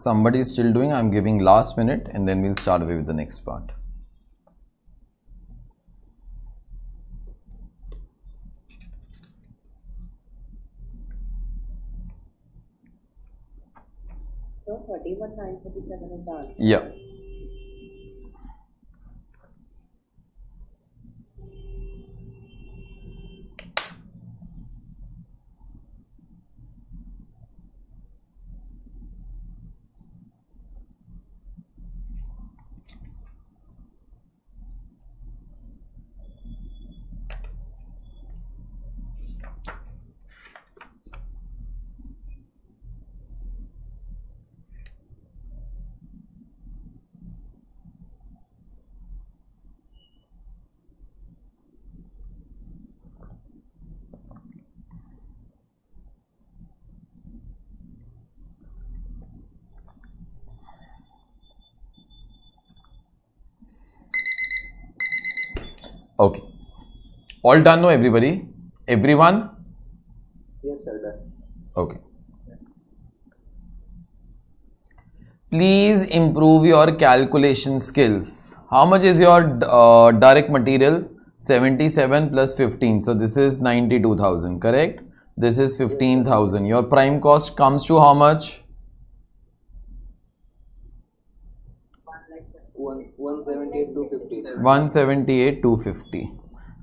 Speaker 1: somebody is still doing I'm giving last minute and then we'll start away with the next part
Speaker 2: so 31, 9, 37 is done. Yeah.
Speaker 1: All done, no, everybody? Everyone?
Speaker 2: Yes, sir, done.
Speaker 1: Okay. Please improve your calculation skills. How much is your uh, direct material? 77 plus 15. So, this is 92,000, correct? This is 15,000. Your prime cost comes to how much?
Speaker 2: 178,250.
Speaker 1: 178,250.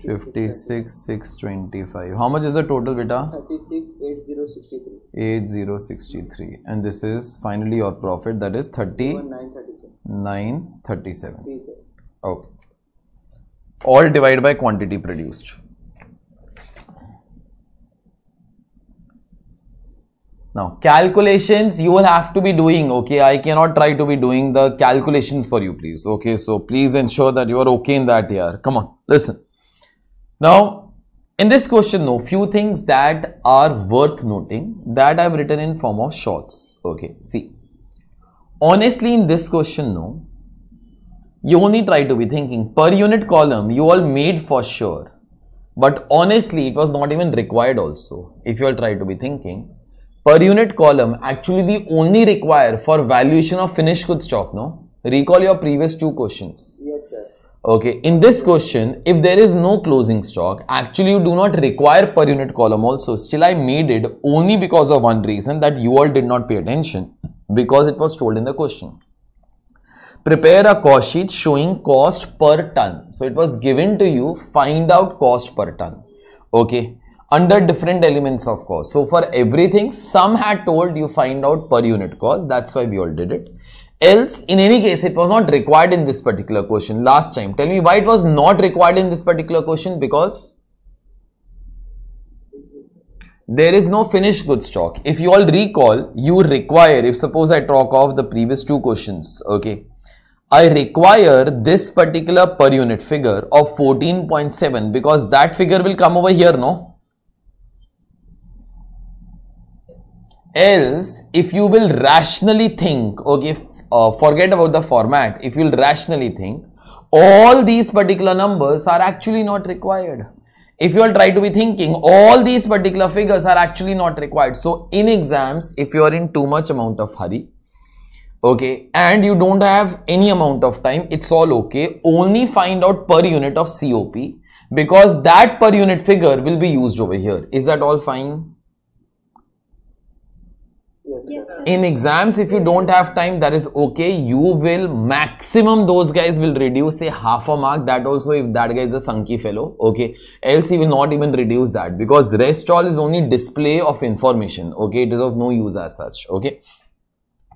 Speaker 1: 56 625 how much is the total beta
Speaker 2: 36 8063
Speaker 1: 8063 and this is finally your profit that is 30 937 okay all divided by quantity produced now calculations you will have to be doing okay i cannot try to be doing the calculations for you please okay so please ensure that you are okay in that here come on listen now, in this question, no, few things that are worth noting that I've written in form of shorts. Okay, see. Honestly, in this question, no, you only try to be thinking per unit column, you all made for sure. But honestly, it was not even required also, if you all try to be thinking. Per unit column, actually we only require for valuation of finished goods stock, no? Recall your previous two questions. Yes, sir okay in this question if there is no closing stock actually you do not require per unit column also still i made it only because of one reason that you all did not pay attention because it was told in the question prepare a cost sheet showing cost per ton so it was given to you find out cost per ton okay under different elements of cost so for everything some had told you find out per unit cost that's why we all did it else in any case it was not required in this particular question last time tell me why it was not required in this particular question because there is no finished goods stock if you all recall you require if suppose i talk of the previous two questions okay i require this particular per unit figure of 14.7 because that figure will come over here no else if you will rationally think okay uh, forget about the format, if you'll rationally think, all these particular numbers are actually not required. If you will try to be thinking, all these particular figures are actually not required. So in exams, if you are in too much amount of hurry, okay, and you don't have any amount of time, it's all okay. Only find out per unit of COP because that per unit figure will be used over here. Is that all fine? in exams if you don't have time that is okay you will maximum those guys will reduce say half a mark that also if that guy is a sunky fellow okay else he will not even reduce that because rest all is only display of information okay it is of no use as such okay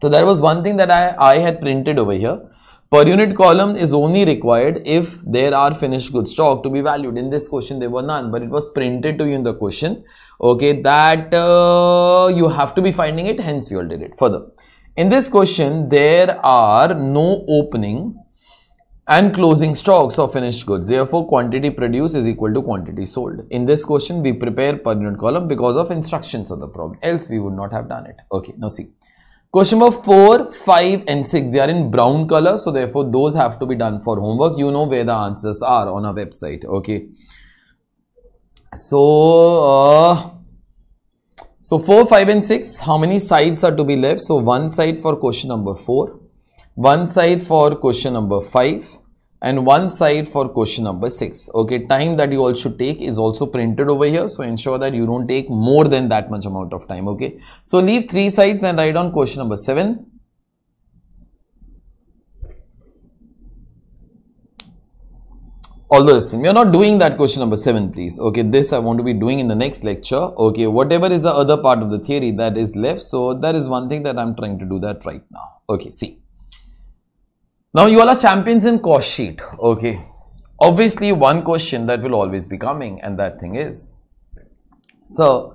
Speaker 1: so that was one thing that i i had printed over here per unit column is only required if there are finished goods stock to be valued in this question there were none but it was printed to you in the question okay that uh, you have to be finding it hence you all did it further in this question there are no opening and closing stocks of finished goods. Therefore, quantity produced is equal to quantity sold. In this question, we prepare per unit column because of instructions of the problem. Else, we would not have done it. Okay, now see. Question number 4, 5 and 6, they are in brown color. So therefore, those have to be done for homework. You know where the answers are on our website. Okay. So, uh, so 4, 5 and 6, how many sides are to be left? So one side for question number 4, one side for question number 5 and one side for question number 6 okay time that you all should take is also printed over here so ensure that you don't take more than that much amount of time okay so leave three sides and write on question number 7 although listen you're not doing that question number seven please okay this i want to be doing in the next lecture okay whatever is the other part of the theory that is left so that is one thing that i'm trying to do that right now okay see now you all are champions in cost sheet. Okay. Obviously, one question that will always be coming and that thing is. So,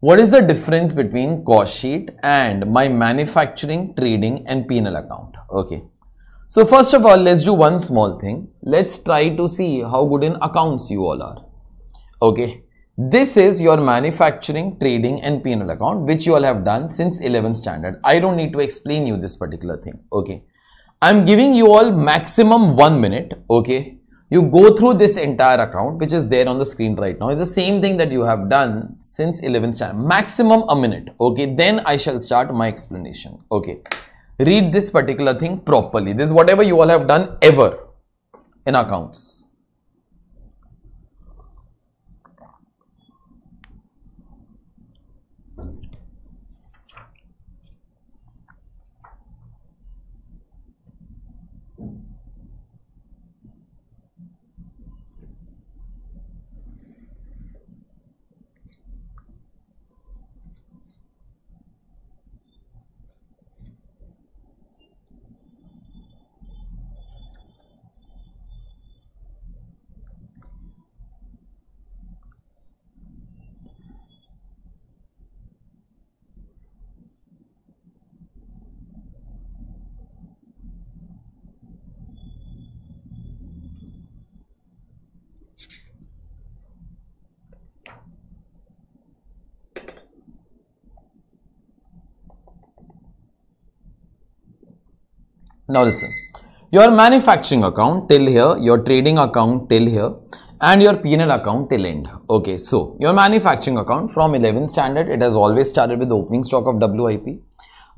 Speaker 1: what is the difference between cost sheet and my manufacturing, trading and penal account? Okay. So first of all, let's do one small thing. Let's try to see how good in accounts you all are. Okay. This is your manufacturing, trading and penal account, which you all have done since 11 standard. I don't need to explain you this particular thing. Okay. I'm giving you all maximum one minute. Okay. You go through this entire account, which is there on the screen right now. It's the same thing that you have done since 11th standard. Maximum a minute. Okay. Then I shall start my explanation. Okay. Read this particular thing properly. This is whatever you all have done ever in accounts. Now listen, your manufacturing account till here, your trading account till here and your P&L account till end. Okay, so your manufacturing account from 11 standard, it has always started with opening stock of WIP,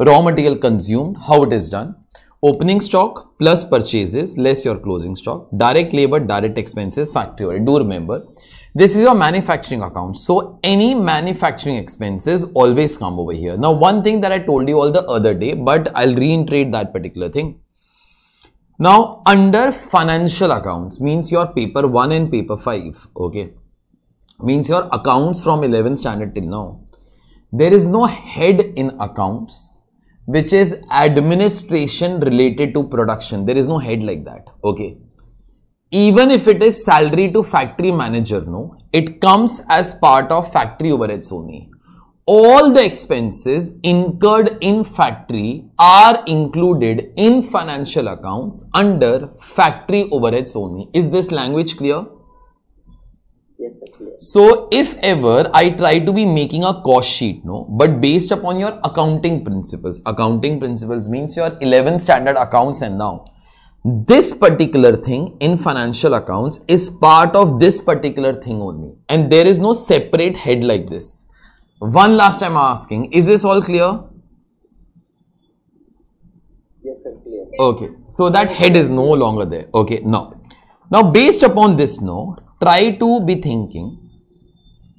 Speaker 1: raw material consumed, how it is done, opening stock plus purchases less your closing stock, direct labor, direct expenses, factory. Do remember, this is your manufacturing account. So any manufacturing expenses always come over here. Now, one thing that I told you all the other day, but I'll reiterate that particular thing. Now, under financial accounts means your paper 1 and paper 5, okay, means your accounts from 11th standard till now. There is no head in accounts, which is administration related to production. There is no head like that, okay even if it is salary to factory manager, no, it comes as part of factory overheads only. All the expenses incurred in factory are included in financial accounts under factory overheads only. Is this language clear? Yes, sir, clear. So, if ever I try to be making a cost sheet, no, but based upon your accounting principles, accounting principles means your 11 standard accounts and now, this particular thing in financial accounts is part of this particular thing only and there is no separate head like this one last time asking is this all clear
Speaker 2: yes sir clear
Speaker 1: okay so that head is no longer there okay now now based upon this note, try to be thinking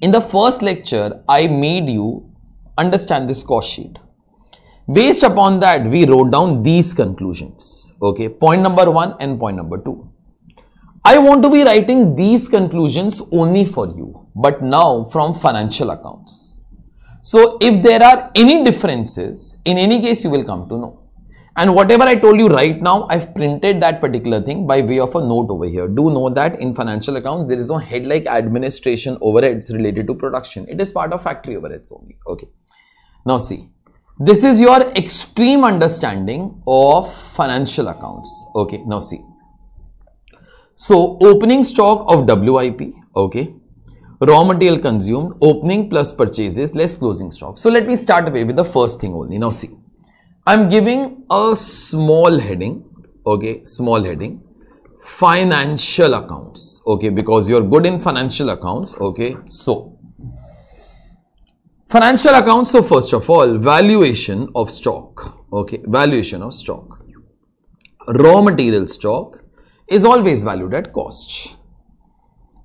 Speaker 1: in the first lecture i made you understand this cost sheet Based upon that, we wrote down these conclusions. Okay, point number one and point number two. I want to be writing these conclusions only for you, but now from financial accounts. So if there are any differences, in any case, you will come to know. And whatever I told you right now, I've printed that particular thing by way of a note over here. Do know that in financial accounts, there is no head like administration overheads related to production. It is part of factory overheads only. Okay. Now see, this is your extreme understanding of financial accounts okay now see so opening stock of wip okay raw material consumed opening plus purchases less closing stock so let me start away with the first thing only now see i'm giving a small heading okay small heading financial accounts okay because you're good in financial accounts okay so Financial accounts, so first of all, valuation of stock, okay, valuation of stock. Raw material stock is always valued at cost.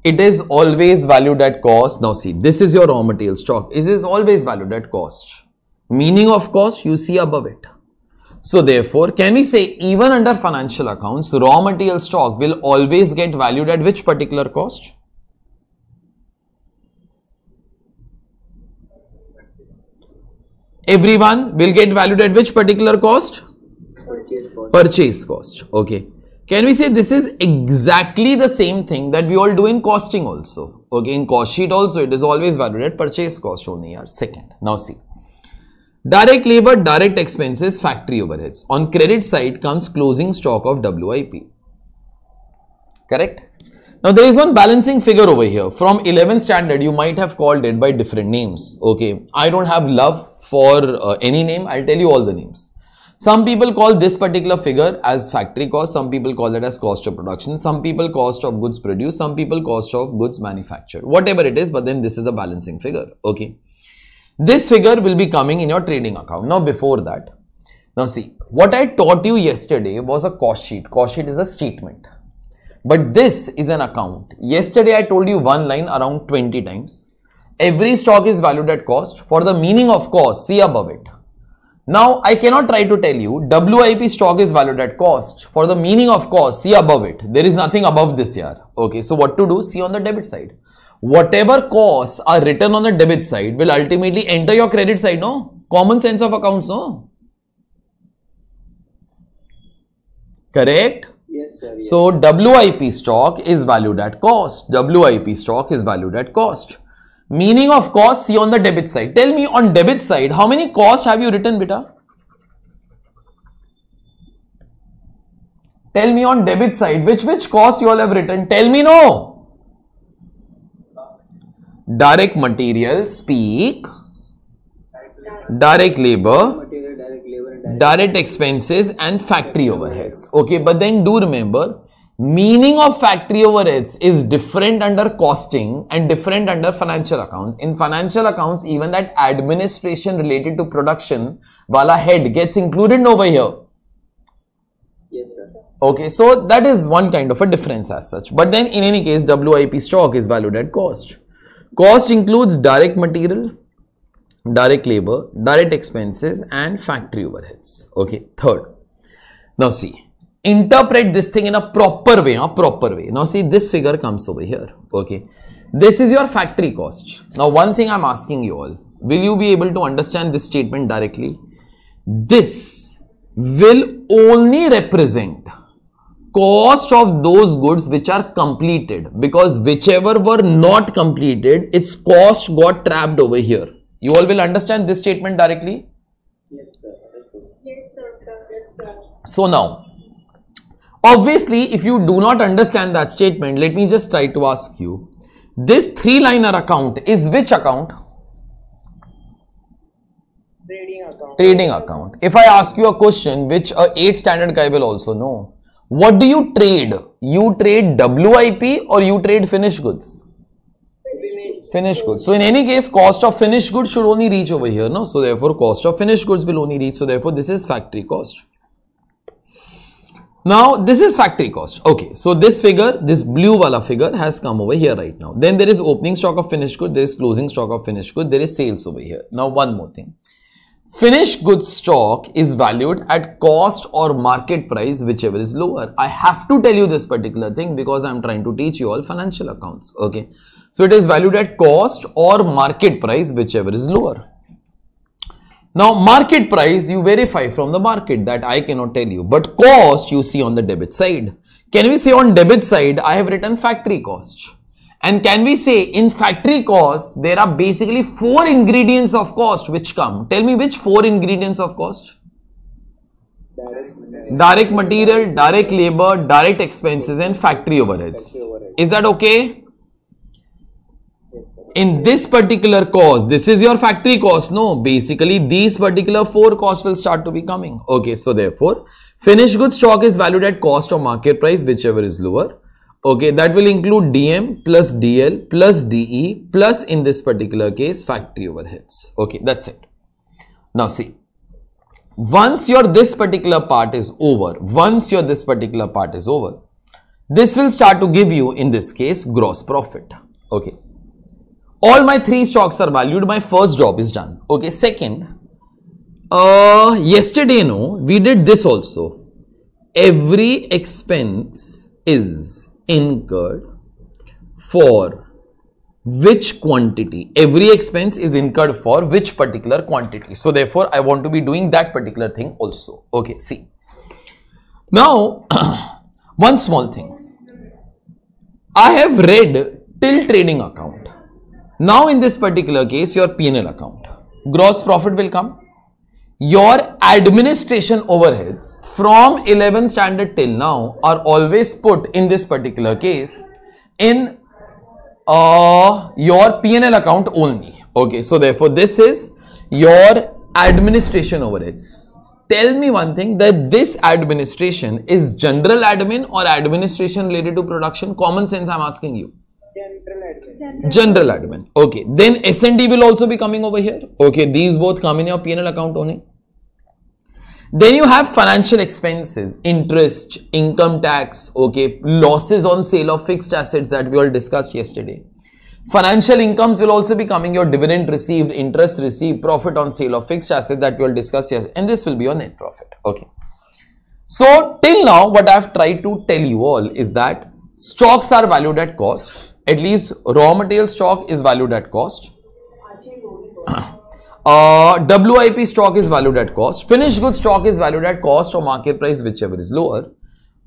Speaker 1: It is always valued at cost. Now see, this is your raw material stock. It is always valued at cost. Meaning of cost, you see above it. So therefore, can we say even under financial accounts, raw material stock will always get valued at which particular cost? everyone will get valued at which particular cost? Purchase cost. Purchase cost. Okay. Can we say this is exactly the same thing that we all do in costing also? Okay, in cost sheet also it is always valued at purchase cost only or second. Now see. Direct labor, direct expenses, factory overheads. On credit side comes closing stock of WIP. Correct? Now there is one balancing figure over here. From 11 standard you might have called it by different names. Okay, I don't have love for uh, any name, I'll tell you all the names. Some people call this particular figure as factory cost, some people call it as cost of production, some people cost of goods produced, some people cost of goods manufactured, whatever it is, but then this is a balancing figure, okay. This figure will be coming in your trading account. Now, before that, now see, what I taught you yesterday was a cost sheet. Cost sheet is a statement. But this is an account. Yesterday, I told you one line around 20 times every stock is valued at cost for the meaning of cost see above it now i cannot try to tell you wip stock is valued at cost for the meaning of cost see above it there is nothing above this here okay so what to do see on the debit side whatever costs are written on the debit side will ultimately enter your credit side no common sense of accounts no correct Yes, sir, yes. So WIP stock is valued at cost. WIP stock is valued at cost. Meaning of cost See on the debit side. Tell me on debit side, how many costs have you written beta? Tell me on debit side, which which cost you all have written? Tell me no. Direct materials, speak. Direct labor. Direct expenses and factory overheads. Okay, but then do remember meaning of factory overheads is different under costing and different under financial accounts. In financial accounts, even that administration related to production wala head gets included over here. Yes, sir. Okay, so that is one kind of a difference as such. But then in any case, WIP stock is valued at cost. Cost includes direct material, direct labor, direct expenses and factory overheads. Okay, third. Now see, interpret this thing in a proper way, a proper way. Now see this figure comes over here, okay. This is your factory cost. Now one thing I'm asking you all, will you be able to understand this statement directly? This will only represent cost of those goods which are completed because whichever were not completed, its cost got trapped over here. You all will understand this statement directly? Yes, sir. Yes, sir. Yes, sir. So now, Obviously, if you do not understand that statement, let me just try to ask you. This three-liner account is which account? Trading account. Trading account. If I ask you a question, which a 8 standard guy will also know. What do you trade? You trade WIP or you trade finished goods? Finished goods. So in any case, cost of finished goods should only reach over here, no? So therefore, cost of finished goods will only reach. So therefore, this is factory cost. Now, this is factory cost. Okay, so this figure, this blue wala figure has come over here right now. Then there is opening stock of finished good, there is closing stock of finished good, there is sales over here. Now, one more thing. Finished goods stock is valued at cost or market price, whichever is lower. I have to tell you this particular thing because I'm trying to teach you all financial accounts. Okay. So it is valued at cost or market price, whichever is lower. Now market price you verify from the market that I cannot tell you but cost you see on the debit side. Can we say on debit side I have written factory cost and can we say in factory cost there are basically four ingredients of cost which come. Tell me which four ingredients of cost? Direct material, direct, labor, direct expenses and factory overheads. Is that okay? in this particular cost, this is your factory cost. No, basically these particular four costs will start to be coming. Okay, so therefore, finished goods stock is valued at cost or market price, whichever is lower. Okay, that will include DM plus DL plus DE plus in this particular case factory overheads. Okay, that's it. Now see, once your this particular part is over, once your this particular part is over, this will start to give you in this case gross profit. Okay, all my three stocks are valued my first job is done okay second uh yesterday no we did this also every expense is incurred for which quantity every expense is incurred for which particular quantity so therefore i want to be doing that particular thing also okay see now one small thing i have read till trading account now in this particular case, your P&L account, gross profit will come. Your administration overheads from 11 standard till now are always put in this particular case in uh, your P&L account only. Okay, so therefore this is your administration overheads. Tell me one thing that this administration is general admin or administration related to production. Common sense I'm asking you general admin okay then S&D will also be coming over here okay these both come in your P&L account only then you have financial expenses interest income tax okay losses on sale of fixed assets that we all discussed yesterday financial incomes will also be coming your dividend received interest received profit on sale of fixed assets that we will discuss yes and this will be your net profit okay so till now what i've tried to tell you all is that stocks are valued at cost at least raw material stock is valued at cost. Uh, WIP stock is valued at cost. Finished goods stock is valued at cost or market price, whichever is lower.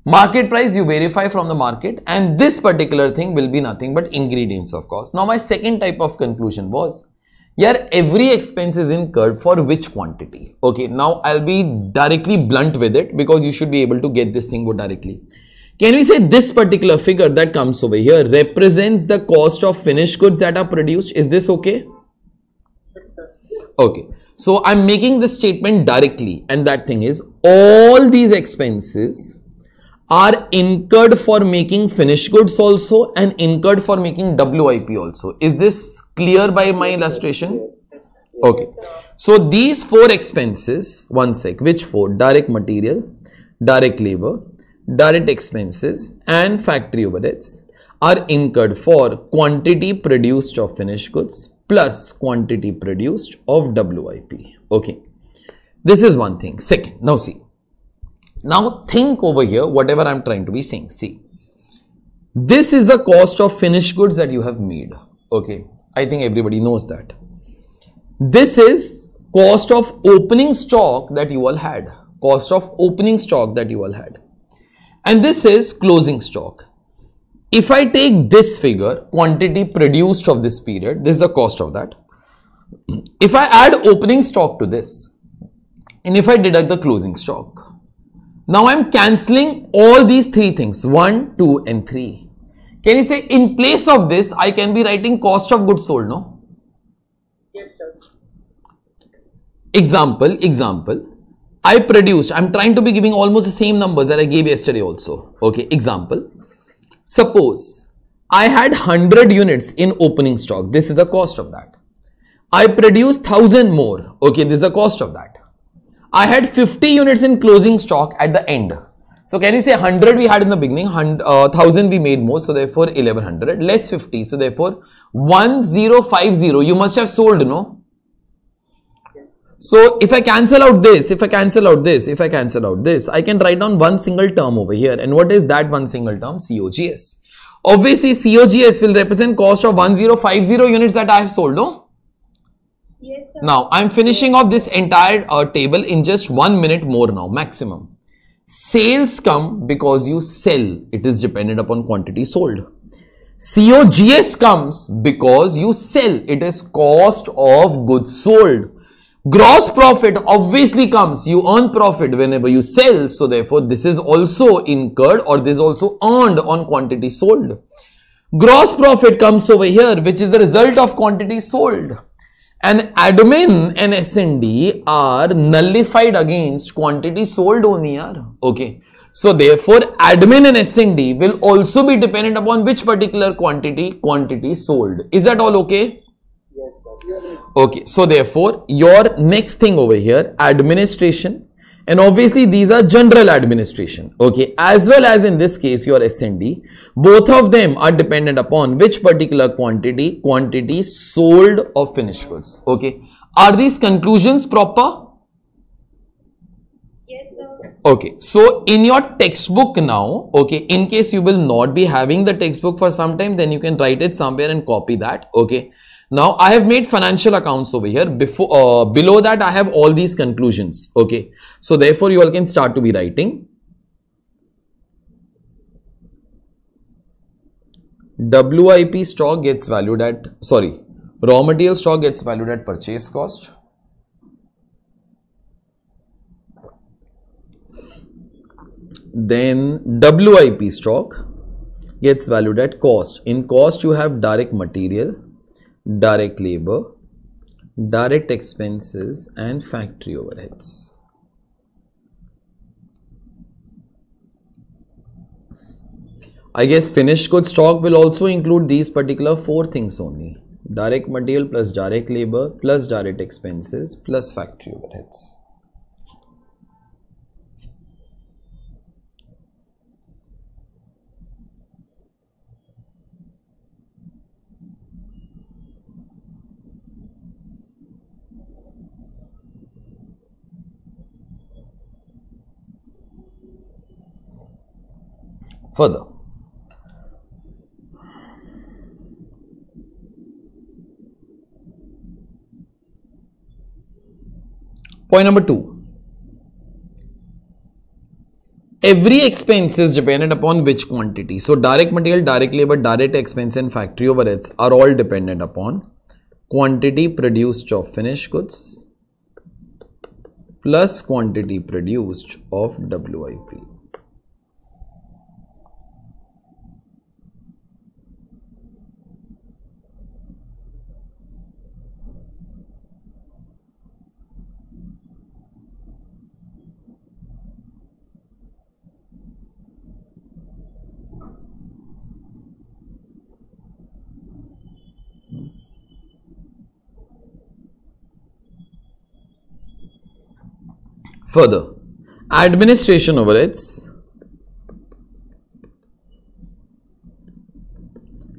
Speaker 1: Market price you verify from the market and this particular thing will be nothing but ingredients of cost. Now my second type of conclusion was, here every expense is incurred for which quantity. Okay, now I'll be directly blunt with it because you should be able to get this thing go directly. Can we say this particular figure that comes over here represents the cost of finished goods that are produced? Is this okay? Yes, sir. Okay. So I'm making this statement directly and that thing is all these expenses are incurred for making finished goods also and incurred for making WIP also. Is this clear by my illustration? Okay. So these four expenses, one sec, which four? Direct material, direct labor, direct expenses and factory overheads are incurred for quantity produced of finished goods plus quantity produced of WIP. Okay, this is one thing. Second, now see, now think over here whatever I'm trying to be saying. See, this is the cost of finished goods that you have made. Okay, I think everybody knows that. This is cost of opening stock that you all had, cost of opening stock that you all had and this is closing stock. If I take this figure, quantity produced of this period, this is the cost of that. If I add opening stock to this, and if I deduct the closing stock, now I am cancelling all these three things, 1, 2 and 3. Can you say in place of this, I can be writing cost of goods sold, no? Yes, sir. Example, example. I produced, I'm trying to be giving almost the same numbers that I gave yesterday also. Okay, example. Suppose I had 100 units in opening stock. This is the cost of that. I produced 1000 more. Okay, this is the cost of that. I had 50 units in closing stock at the end. So can you say 100 we had in the beginning, 1000 uh, we made more, so therefore 1100, less 50, so therefore 1050, you must have sold, no? So if I cancel out this, if I cancel out this, if I cancel out this, I can write down one single term over here. And what is that one single term? COGS. Obviously, COGS will represent cost of 1050 units that I have sold, no? Yes, sir. Now, I'm finishing off this entire uh, table in just one minute more now, maximum. Sales come because you sell. It is dependent upon quantity sold. COGS comes because you sell. It is cost of goods sold Gross profit obviously comes, you earn profit whenever you sell. So therefore, this is also incurred or this is also earned on quantity sold. Gross profit comes over here, which is the result of quantity sold. And admin and S&D are nullified against quantity sold only are. Okay. So therefore, admin and S&D will also be dependent upon which particular quantity, quantity sold. Is that all okay? Okay, so therefore, your next thing over here, administration, and obviously these are general administration, okay, as well as in this case your S&D, both of them are dependent upon which particular quantity, quantity sold of finished goods, okay. Are these conclusions proper? okay so in your textbook now okay in case you will not be having the textbook for some time then you can write it somewhere and copy that okay now I have made financial accounts over here. Before uh, below that I have all these conclusions. Okay. So therefore you all can start to be writing. WIP stock gets valued at sorry raw material stock gets valued at purchase cost. Then WIP stock gets valued at cost. In cost you have direct material direct labor, direct expenses and factory overheads. I guess finished goods stock will also include these particular four things only. Direct material plus direct labor plus direct expenses plus factory overheads. further. Point number two, every expense is dependent upon which quantity. So, direct material, direct labor, direct expense and factory overheads are all dependent upon quantity produced of finished goods plus quantity produced of WIP. Further, administration overheads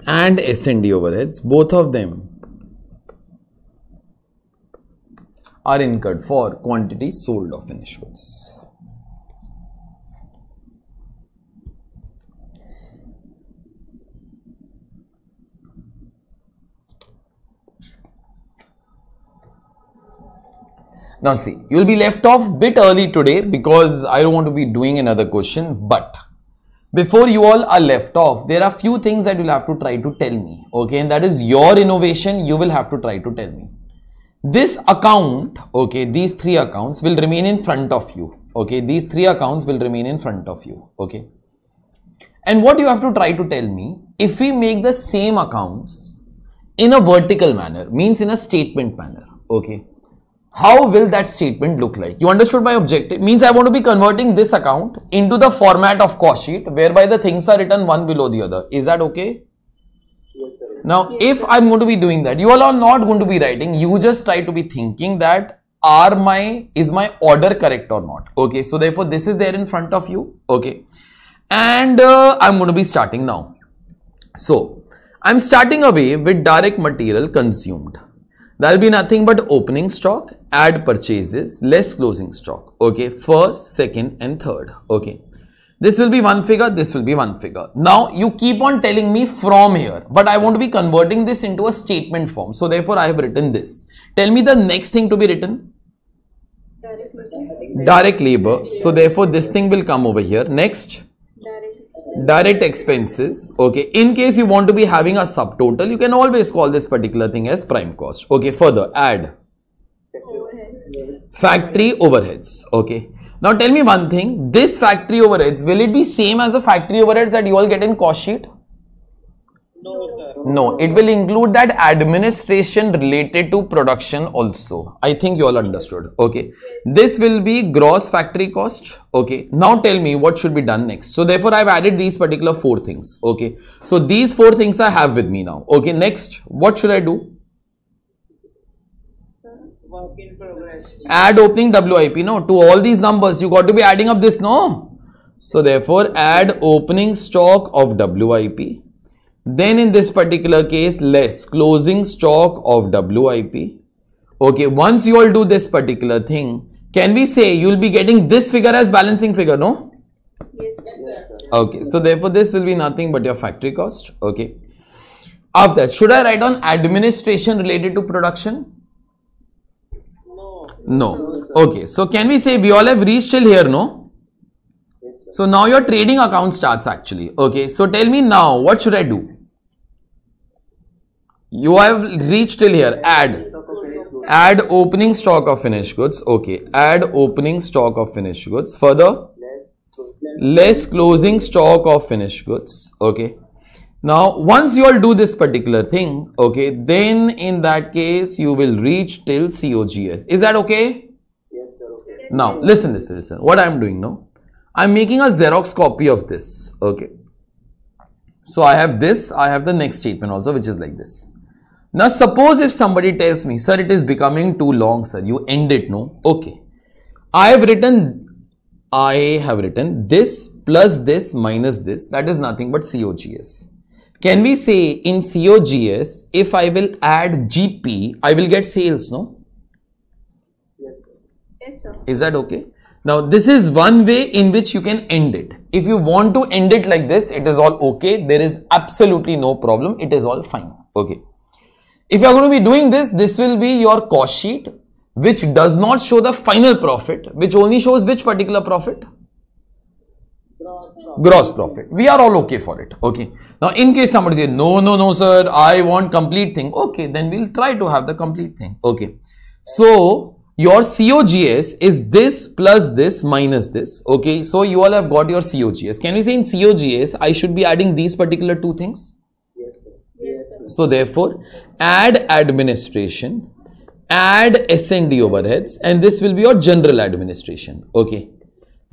Speaker 1: and S&D overheads, both of them are incurred for quantities sold of finished goods. Now see, you will be left off bit early today because I don't want to be doing another question, but before you all are left off, there are few things that you'll have to try to tell me, okay? And that is your innovation, you will have to try to tell me. This account, okay, these three accounts will remain in front of you, okay? These three accounts will remain in front of you, okay? And what you have to try to tell me, if we make the same accounts in a vertical manner, means in a statement manner, okay? how will that statement look like? You understood my objective? Means I want to be converting this account into the format of cost sheet whereby the things are written one below the other. Is that okay? Yes, sir. Now, yes, if I'm going to be doing that, you all are not going to be writing. You just try to be thinking that are my, is my order correct or not? Okay. So therefore, this is there in front of you. Okay. And uh, I'm going to be starting now. So I'm starting away with direct material consumed. There will be nothing but opening stock add purchases less closing stock okay first second and third okay this will be one figure this will be one figure now you keep on telling me from here but i want to be converting this into a statement form so therefore i have written this tell me the next thing to be written direct labor, so therefore this thing will come over here next direct expenses okay in case you want to be having a subtotal you can always call this particular thing as prime cost okay further add Factory overheads. Okay. Now tell me one thing, this factory overheads, will it be same as the factory overheads that you all get in cost sheet? No, sir. No, it will include that administration related to production also. I think you all understood. Okay. This will be gross factory cost. Okay. Now tell me what should be done next. So therefore, I've added these particular four things. Okay. So these four things I have with me now. Okay. Next, what should I do? Work in add opening WIP. No, to all these numbers, you got to be adding up this, no? So therefore, add opening stock of WIP. Then in this particular case, less closing stock of WIP. Okay, once you all do this particular thing, can we say you'll be getting this figure as balancing figure, no? Yes, Okay, so therefore this will be nothing but your factory cost. Okay. After that, should I write on administration related to production? No. Okay. So can we say we all have reached till here, no? So now your trading account starts actually. Okay. So tell me now, what should I do? You have reached till here. Add. Add opening stock of finished goods. Okay. Add opening stock of finished goods. Further. Less closing stock of finished goods. Okay. Now, once you all do this particular thing, okay, then in that case, you will reach till COGS. Is that okay? Yes, sir. Okay. Now, listen, listen, listen. What I'm doing now, I'm making a Xerox copy of this. Okay. So, I have this, I have the next statement also, which is like this. Now, suppose if somebody tells me, sir, it is becoming too long, sir, you end it, no? Okay. I have written, I have written this plus this minus this, that is nothing but COGS. Can we say in COGS, if I will add GP, I will get sales, no?
Speaker 2: Yes,
Speaker 1: sir. Is that okay? Now, this is one way in which you can end it. If you want to end it like this, it is all okay. There is absolutely no problem. It is all fine. Okay. If you are going to be doing this, this will be your cost sheet, which does not show the final profit, which only shows which particular profit? gross profit. We are all okay for it. Okay. Now, in case somebody says, no, no, no, sir, I want complete thing. Okay. Then we'll try to have the complete thing. Okay. So, your COGS is this plus this minus this. Okay. So, you all have got your COGS. Can we say in COGS, I should be adding these particular two things? Yes, sir. Yes, sir. So, therefore, add administration, add S&D overheads and this will be your general administration. Okay.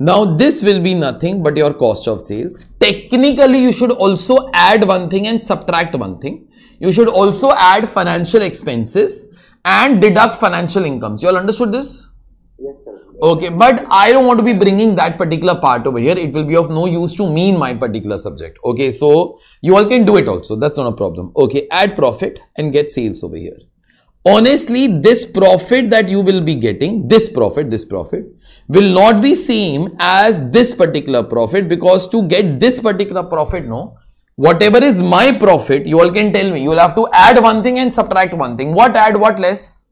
Speaker 1: Now this will be nothing but your cost of sales. Technically, you should also add one thing and subtract one thing. You should also add financial expenses and deduct financial incomes. You all understood this? Yes, sir. Okay, but I don't want to be bringing that particular part over here. It will be of no use to me in my particular subject. Okay, so you all can do it also. That's not a problem. Okay, add profit and get sales over here. Honestly, this profit that you will be getting, this profit, this profit, will not be same as this particular profit because to get this particular profit, no, whatever is my profit, you all can tell me. You will have to add one thing and subtract one thing. What add, what less?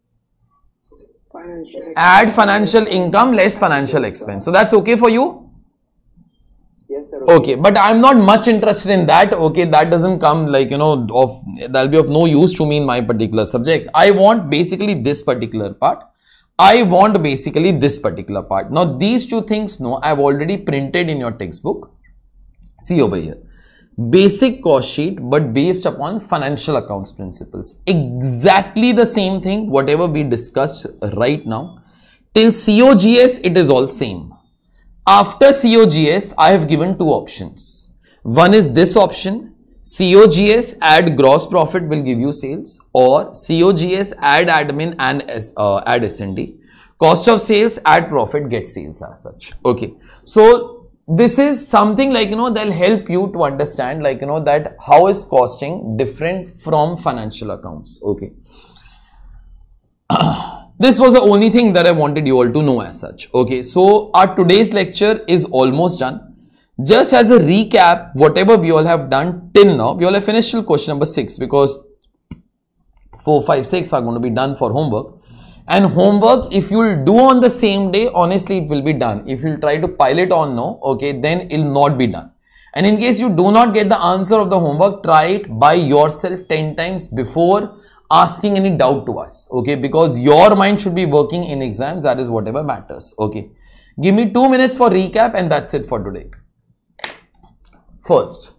Speaker 1: Financial add financial income less financial expense. So that's okay for you? Yes, sir. Okay. okay, but I'm not much interested in that. Okay, that doesn't come like you know, of that'll be of no use to me in my particular subject. I want basically this particular part I want basically this particular part. Now, these two things, no, I've already printed in your textbook. See over here. Basic cost sheet, but based upon financial accounts principles. Exactly the same thing, whatever we discussed right now. Till COGS, it is all same. After COGS, I have given two options. One is this option COGS add gross profit will give you sales or COGS add admin and uh, add S&D. Cost of sales add profit get sales as such. Okay. So this is something like, you know, they'll help you to understand like, you know, that how is costing different from financial accounts. Okay. this was the only thing that I wanted you all to know as such. Okay. So our today's lecture is almost done just as a recap, whatever we all have done till now, we all have finished till question number 6 because four, five, six are going to be done for homework. And homework, if you'll do on the same day, honestly, it will be done. If you'll try to pile it on now, okay, then it'll not be done. And in case you do not get the answer of the homework, try it by yourself 10 times before asking any doubt to us, okay, because your mind should be working in exams. That is whatever matters, okay. Give me two minutes for recap and that's it for today. First,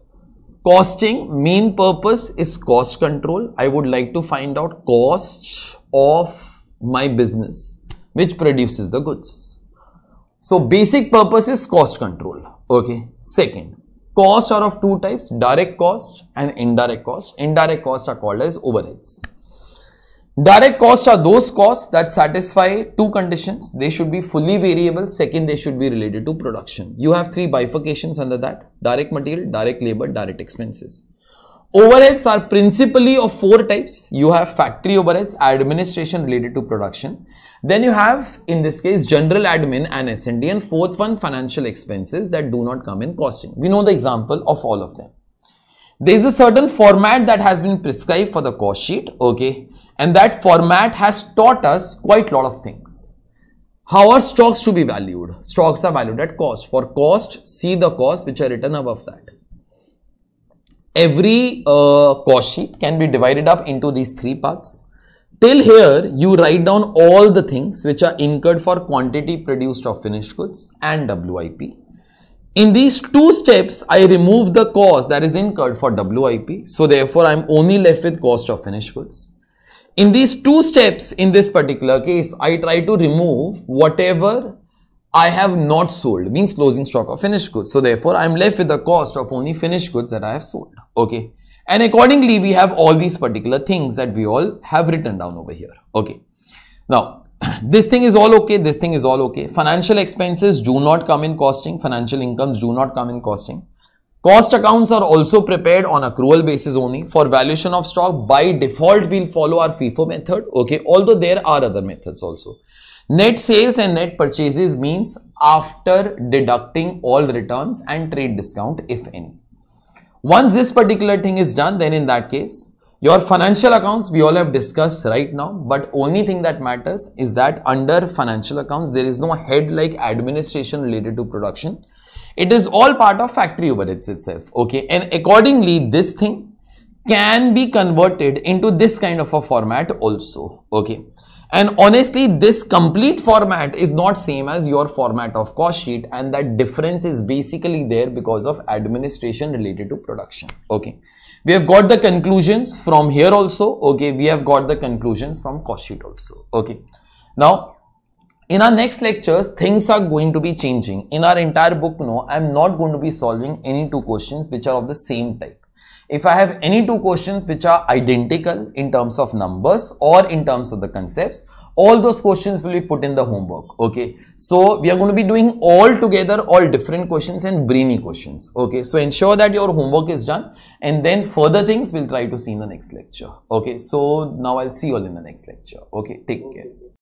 Speaker 1: costing main purpose is cost control. I would like to find out cost of my business which produces the goods. So basic purpose is cost control. Okay. Second, costs are of two types direct cost and indirect cost. Indirect costs are called as overheads. Direct costs are those costs that satisfy two conditions. They should be fully variable. Second, they should be related to production. You have three bifurcations under that. Direct material, direct labor, direct expenses. Overheads are principally of four types. You have factory overheads, administration related to production. Then you have, in this case, general admin and S&D. And fourth one, financial expenses that do not come in costing. We know the example of all of them. There is a certain format that has been prescribed for the cost sheet. Okay and that format has taught us quite a lot of things. How are stocks to be valued? Stocks are valued at cost. For cost, see the cost which are written above that. Every uh, cost sheet can be divided up into these three parts. Till here, you write down all the things which are incurred for quantity produced of finished goods and WIP. In these two steps, I remove the cost that is incurred for WIP. So therefore, I am only left with cost of finished goods in these two steps in this particular case, I try to remove whatever I have not sold means closing stock of finished goods. So therefore, I'm left with the cost of only finished goods that I have sold. Okay. And accordingly, we have all these particular things that we all have written down over here. Okay. Now, this thing is all okay. This thing is all okay. Financial expenses do not come in costing. Financial incomes do not come in costing. Cost accounts are also prepared on accrual basis only. For valuation of stock, by default, we'll follow our FIFO method, okay? Although there are other methods also. Net sales and net purchases means after deducting all returns and trade discount, if any. Once this particular thing is done, then in that case, your financial accounts we all have discussed right now, but only thing that matters is that under financial accounts, there is no head like administration related to production it is all part of factory overheads itself. Okay. And accordingly, this thing can be converted into this kind of a format also. Okay. And honestly, this complete format is not same as your format of cost sheet and that difference is basically there because of administration related to production. Okay. We have got the conclusions from here also. Okay. We have got the conclusions from cost sheet also. Okay. Now, in our next lectures, things are going to be changing. In our entire book, no, I'm not going to be solving any two questions which are of the same type. If I have any two questions which are identical in terms of numbers or in terms of the concepts, all those questions will be put in the homework. Okay. So we are going to be doing all together, all different questions and brainy questions. Okay. So ensure that your homework is done and then further things we'll try to see in the next lecture. Okay. So now I'll see you all in the next lecture. Okay. Take care.